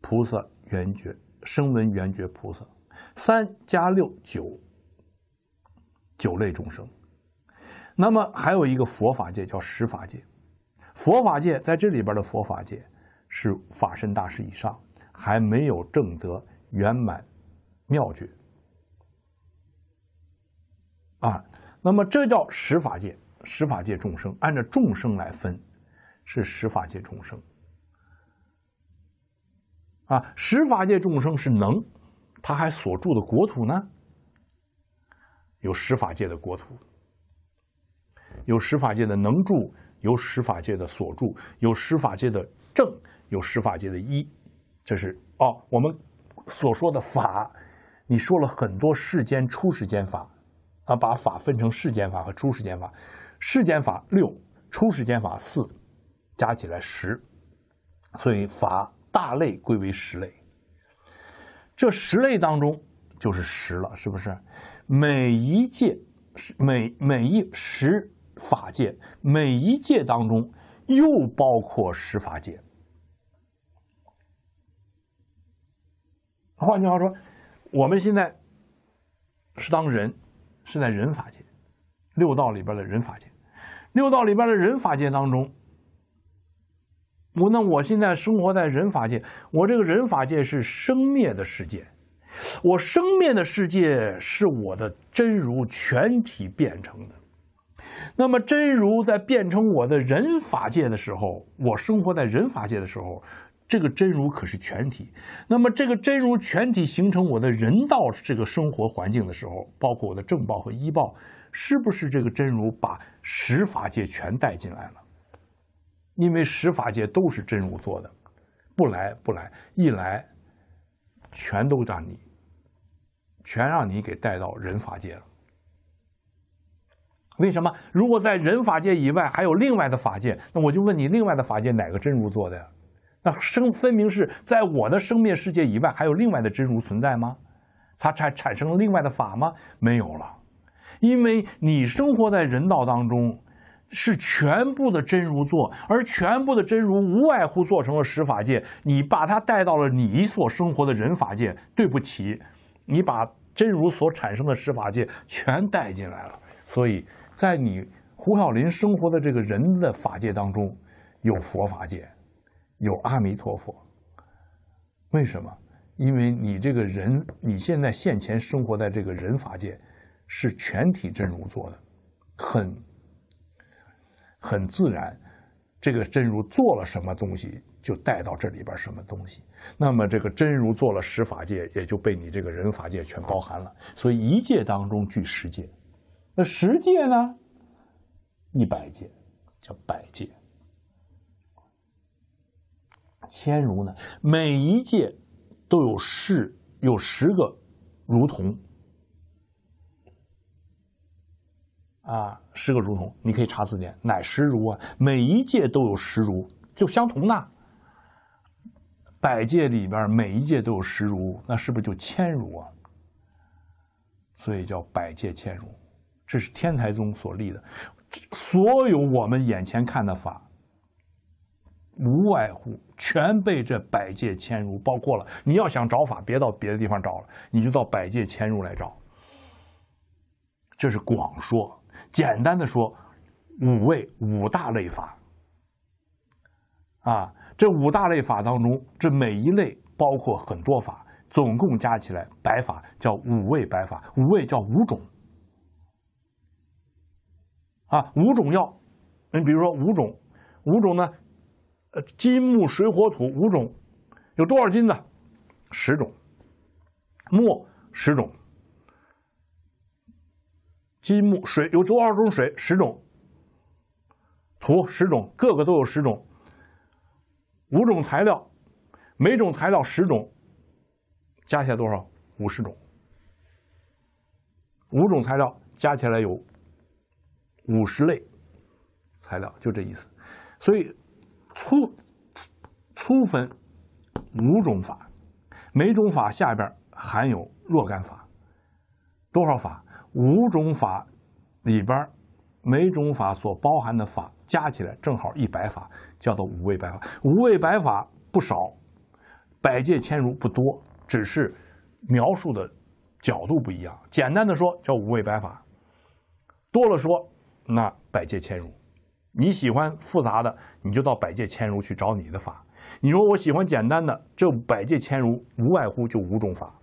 A: 菩萨圆觉。声闻缘觉菩萨，三加六九，九类众生。那么还有一个佛法界叫十法界，佛法界在这里边的佛法界是法身大士以上还没有证得圆满妙觉啊。那么这叫十法界，十法界众生按照众生来分是十法界众生。啊，十法界众生是能，他还所住的国土呢，有十法界的国土，有十法界的能住，有十法界的所住，有十法界的正，有十法界的一，这是哦，我们所说的法，你说了很多世间初世间法啊，把法分成世间法和初世间法，世间法六，初世间法四，加起来十，所以法。大类归为十类，这十类当中就是十了，是不是？每一界，每每一十法界，每一界当中又包括十法界。换句话说，我们现在是当人，是在人法界，六道里边的人法界，六道里边的人法界当中。我那我现在生活在人法界，我这个人法界是生灭的世界，我生灭的世界是我的真如全体变成的。那么真如在变成我的人法界的时候，我生活在人法界的时候，这个真如可是全体。那么这个真如全体形成我的人道这个生活环境的时候，包括我的正报和医报，是不是这个真如把十法界全带进来了？因为十法界都是真如做的，不来不来，一来，全都让你，全让你给带到人法界了。为什么？如果在人法界以外还有另外的法界，那我就问你，另外的法界哪个真如做的？呀？那生分明是在我的生灭世界以外还有另外的真如存在吗？它产产生了另外的法吗？没有了，因为你生活在人道当中。是全部的真如做，而全部的真如无外乎做成了十法界。你把它带到了你所生活的人法界，对不起，你把真如所产生的十法界全带进来了。所以在你胡小林生活的这个人的法界当中，有佛法界，有阿弥陀佛。为什么？因为你这个人你现在现前生活在这个人法界，是全体真如做的，很。很自然，这个真如做了什么东西，就带到这里边什么东西。那么这个真如做了十法界，也就被你这个人法界全包含了。所以一界当中具十界，那十界呢，一百界叫百界，千如呢，每一界都有是，有十个如同。啊，十个如同，你可以查字典，乃十如啊。每一界都有十如，就相同的。百界里边每一届都有十如，那是不是就千如啊？所以叫百界千如，这是天台宗所立的。所有我们眼前看的法，无外乎全被这百界千如包括了。你要想找法，别到别的地方找了，你就到百界千如来找。这是广说。简单的说，五味五大类法，啊，这五大类法当中，这每一类包括很多法，总共加起来白法，叫五味白法，五味叫五种，啊，五种药，你比如说五种，五种呢，呃，金木水火土五种，有多少金呢？十种，木十种。积木、水有多二种水，十种；土十种，个个都有十种；五种材料，每种材料十种，加起来多少？五十种。五种材料加起来有五十类材料，就这意思。所以，粗粗分五种法，每种法下边含有若干法，多少法？五种法里边，每种法所包含的法加起来正好一百法，叫做五位百法。五位百法不少，百界千如不多，只是描述的角度不一样。简单的说叫五位百法，多了说那百界千如。你喜欢复杂的，你就到百界千如去找你的法。你说我喜欢简单的，这百界千如无外乎就五种法，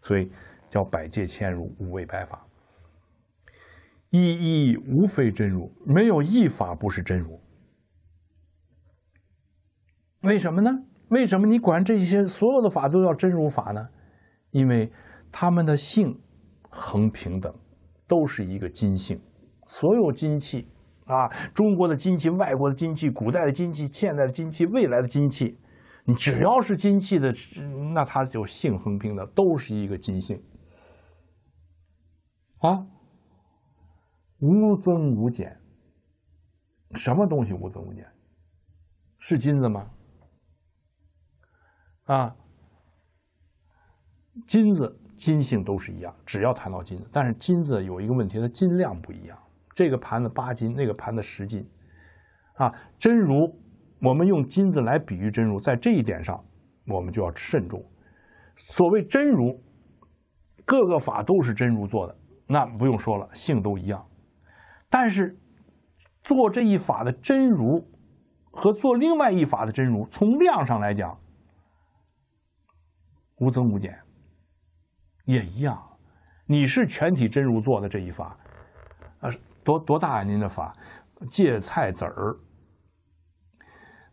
A: 所以。叫百界千如五味百法，一一无非真如，没有一法不是真如。为什么呢？为什么你管这些所有的法都叫真如法呢？因为他们的性恒平等，都是一个金性。所有金器啊，中国的金器、外国的金器、古代的金器、现在的金器、未来的金器，你只要是金器的，那它就性恒平等，都是一个金性。啊，无增无减。什么东西无增无减？是金子吗？啊，金子金性都是一样，只要谈到金子，但是金子有一个问题，它金量不一样。这个盘子八斤，那个盘子十斤。啊，真如我们用金子来比喻真如，在这一点上我们就要慎重。所谓真如，各个法都是真如做的。那不用说了，性都一样，但是做这一法的真如和做另外一法的真如，从量上来讲，无增无减，也一样。你是全体真如做的这一法，啊，多多大您的法？芥菜籽儿？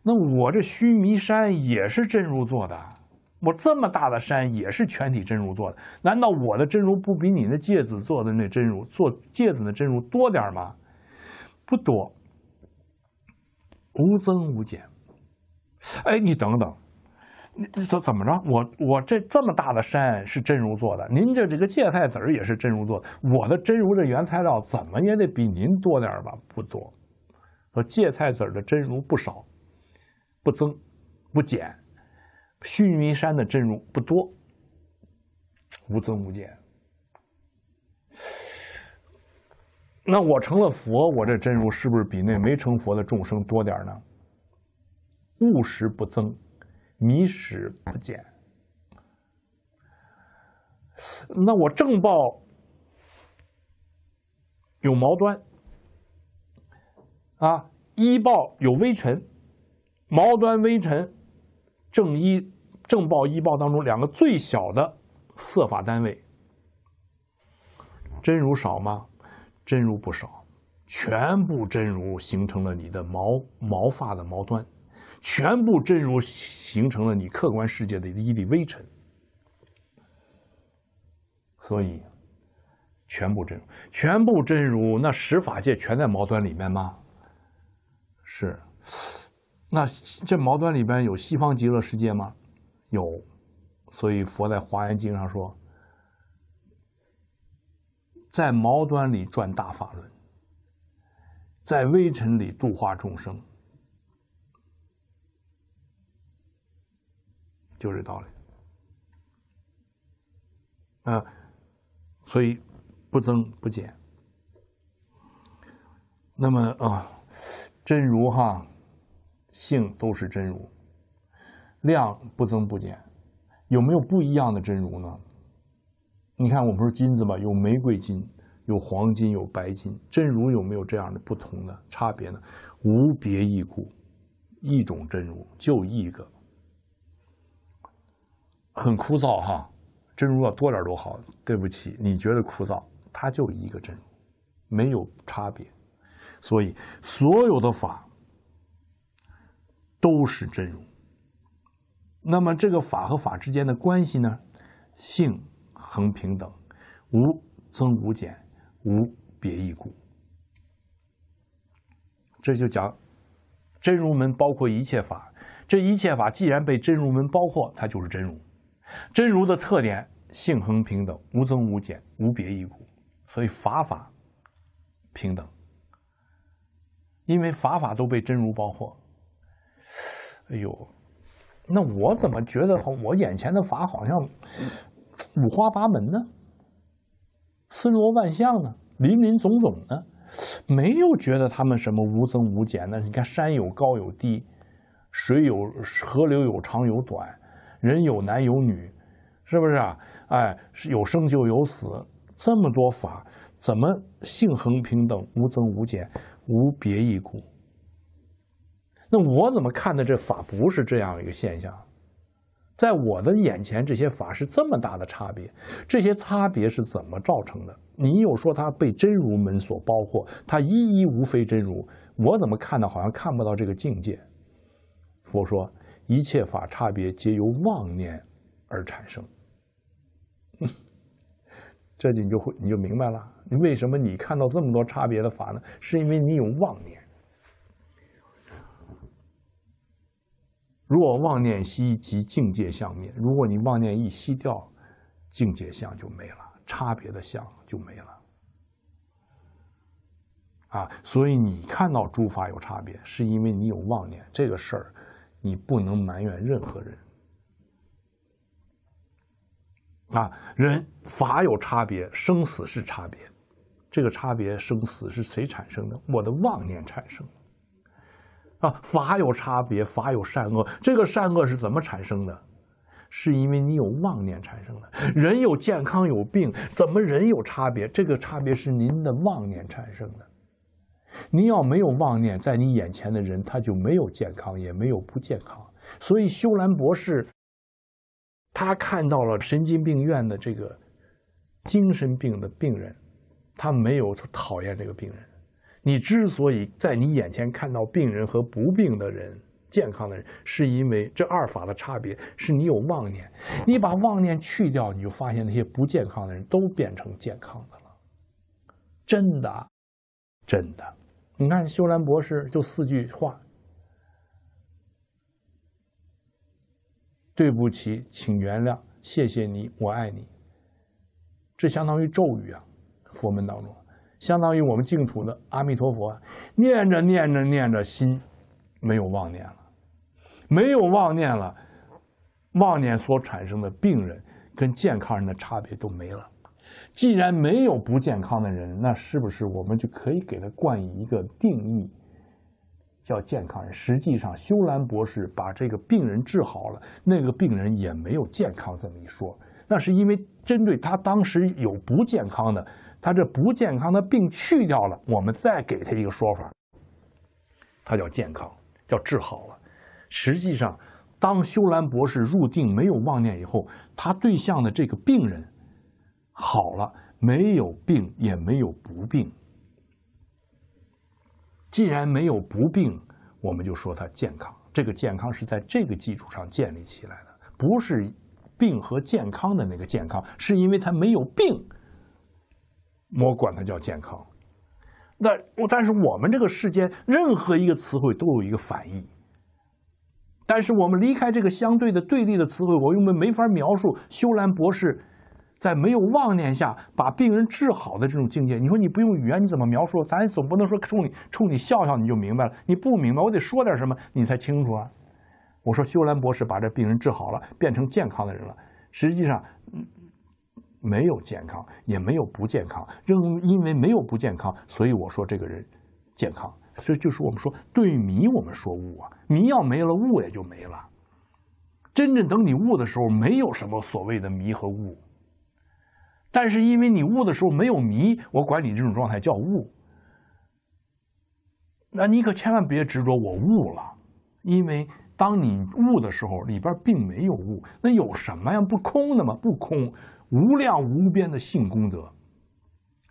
A: 那我这须弥山也是真如做的。我这么大的山也是全体真如做的，难道我的真如不比你那芥子做的那真如做芥子的真如多点吗？不多，无增无减。哎，你等等，你怎怎么着？我我这这么大的山是真如做的，您这这个芥菜籽儿也是真如做的，我的真如这原材料怎么也得比您多点吧？不多，说芥菜籽儿的真如不少，不增不减。须弥山的真如不多，无增无减。那我成了佛，我这真如是不是比那没成佛的众生多点儿呢？物实不增，迷始不减。那我正报有毛端，啊，医报有微尘，毛端微尘，正一正报、依报当中两个最小的色法单位，真如少吗？真如不少，全部真如形成了你的毛毛发的毛端，全部真如形成了你客观世界的一粒微尘，所以全部真全部真如那十法界全在毛端里面吗？是，那这毛端里边有西方极乐世界吗？有，所以佛在《华严经》上说：“在毛端里转大法轮，在微尘里度化众生，就这道理啊。”所以不增不减。那么啊，真如哈性都是真如。量不增不减，有没有不一样的真如呢？你看，我们说金子吧，有玫瑰金，有黄金，有白金，真如有没有这样的不同的差别呢？无别异故，一种真如就一个，很枯燥哈。真如要多点多好，对不起，你觉得枯燥，它就一个真如，没有差别。所以所有的法都是真如。那么这个法和法之间的关系呢？性恒平等，无增无减，无别异故。这就讲真如门包括一切法，这一切法既然被真如门包括，它就是真如。真如的特点：性恒平等，无增无减，无别异故。所以法法平等，因为法法都被真如包括。哎呦！那我怎么觉得我眼前的法好像五花八门呢？森罗万象呢？林林总总呢？没有觉得他们什么无增无减呢？你看山有高有低，水有河流有长有短，人有男有女，是不是啊？哎，有生就有死，这么多法，怎么性恒平等、无增无减、无别一故？那我怎么看的这法不是这样一个现象？在我的眼前，这些法是这么大的差别，这些差别是怎么造成的？你又说它被真如门所包括，它一一无非真如，我怎么看到好像看不到这个境界？佛说一切法差别皆由妄念而产生，这你就会你就明白了，为什么你看到这么多差别的法呢？是因为你有妄念。若妄念息，即境界相灭。如果你妄念一息掉，境界相就没了，差别的相就没了。啊，所以你看到诸法有差别，是因为你有妄念。这个事儿，你不能埋怨任何人。啊，人法有差别，生死是差别。这个差别生死是谁产生的？我的妄念产生。啊，法有差别，法有善恶。这个善恶是怎么产生的？是因为你有妄念产生的。人有健康有病，怎么人有差别？这个差别是您的妄念产生的。您要没有妄念，在你眼前的人他就没有健康，也没有不健康。所以修兰博士，他看到了神经病院的这个精神病的病人，他没有讨厌这个病人。你之所以在你眼前看到病人和不病的人、健康的人，是因为这二法的差别，是你有妄念。你把妄念去掉，你就发现那些不健康的人都变成健康的了。真的，真的。你看修兰博士就四句话：对不起，请原谅，谢谢你，我爱你。这相当于咒语啊，佛门当中。相当于我们净土的阿弥陀佛，念着念着念着，心没有妄念了，没有妄念了，妄念所产生的病人跟健康人的差别都没了。既然没有不健康的人，那是不是我们就可以给他冠以一个定义，叫健康人？实际上，修兰博士把这个病人治好了，那个病人也没有健康这么一说，那是因为针对他当时有不健康的。他这不健康的病去掉了，我们再给他一个说法，他叫健康，叫治好了。实际上，当修兰博士入定没有妄念以后，他对象的这个病人好了，没有病也没有不病。既然没有不病，我们就说他健康。这个健康是在这个基础上建立起来的，不是病和健康的那个健康，是因为他没有病。我管它叫健康，那但是我们这个世间任何一个词汇都有一个反义，但是我们离开这个相对的对立的词汇，我又没没法描述修兰博士在没有妄念下把病人治好的这种境界。你说你不用语言你怎么描述？咱总不能说冲你冲你笑笑你就明白了？你不明白，我得说点什么你才清楚啊！我说修兰博士把这病人治好了，变成健康的人了，实际上。没有健康，也没有不健康，正因为没有不健康，所以我说这个人健康。所以就是我们说，对迷我们说悟啊，迷要没了，悟也就没了。真正等你悟的时候，没有什么所谓的迷和悟。但是因为你悟的时候没有迷，我管你这种状态叫悟。那你可千万别执着我悟了，因为当你悟的时候，里边并没有悟，那有什么呀？不空的吗？不空。无量无边的性功德，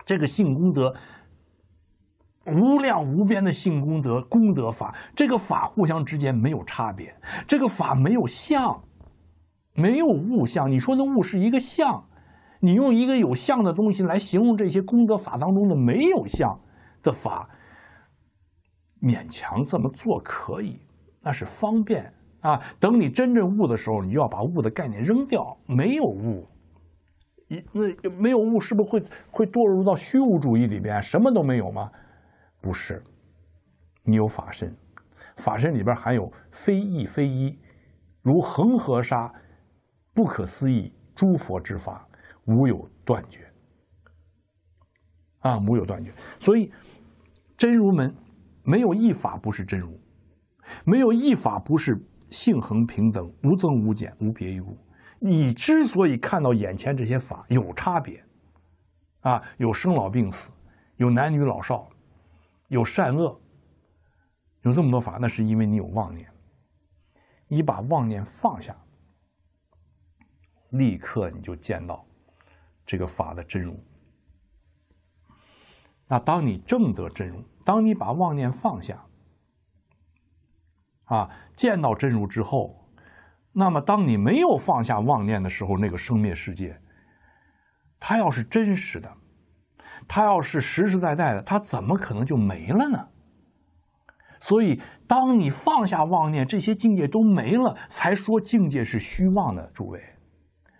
A: 这个性功德，无量无边的性功德功德法，这个法互相之间没有差别，这个法没有相，没有物相。你说那物是一个相，你用一个有相的东西来形容这些功德法当中的没有相的法，勉强这么做可以，那是方便啊。等你真正悟的时候，你就要把悟的概念扔掉，没有悟，那没有物，是不是会会堕入到虚无主义里边，什么都没有吗？不是，你有法身，法身里边含有非一非一，如恒河沙，不可思议，诸佛之法无有断绝，啊，无有断绝。所以真如门没有一法不是真如，没有一法不是性恒平等，无增无减，无别于物。你之所以看到眼前这些法有差别，啊，有生老病死，有男女老少，有善恶，有这么多法，那是因为你有妄念。你把妄念放下，立刻你就见到这个法的真如。那当你正得真如，当你把妄念放下，啊，见到真如之后。那么，当你没有放下妄念的时候，那个生灭世界，它要是真实的，它要是实实在在的，它怎么可能就没了呢？所以，当你放下妄念，这些境界都没了，才说境界是虚妄的，诸位。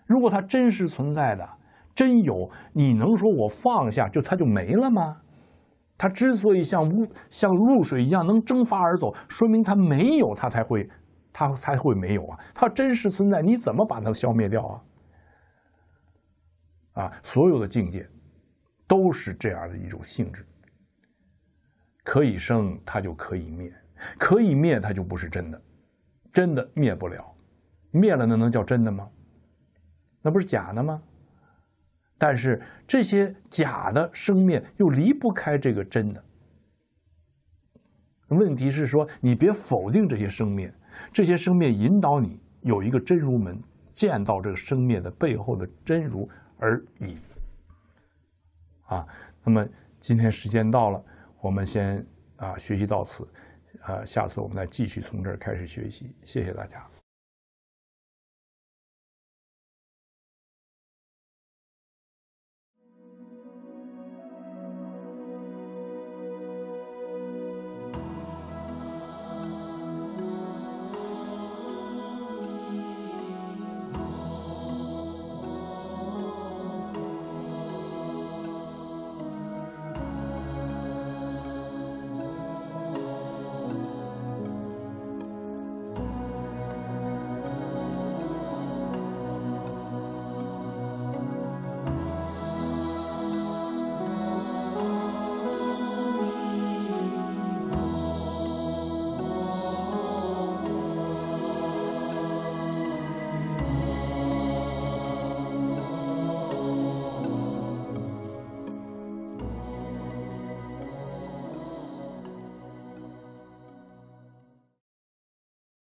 A: 如果它真实存在的，真有，你能说我放下就它就没了吗？它之所以像露像露水一样能蒸发而走，说明它没有，它才会。它才会没有啊！它真实存在，你怎么把它消灭掉啊？啊，所有的境界都是这样的一种性质：可以生，它就可以灭；可以灭，它就不是真的。真的灭不了，灭了那能叫真的吗？那不是假的吗？但是这些假的生灭又离不开这个真的。问题是说，你别否定这些生灭。这些生灭引导你有一个真如门，见到这个生灭的背后的真如而已。啊，那么今天时间到了，我们先啊学习到此，啊，下次我们再继续从这儿开始学习。谢谢大家。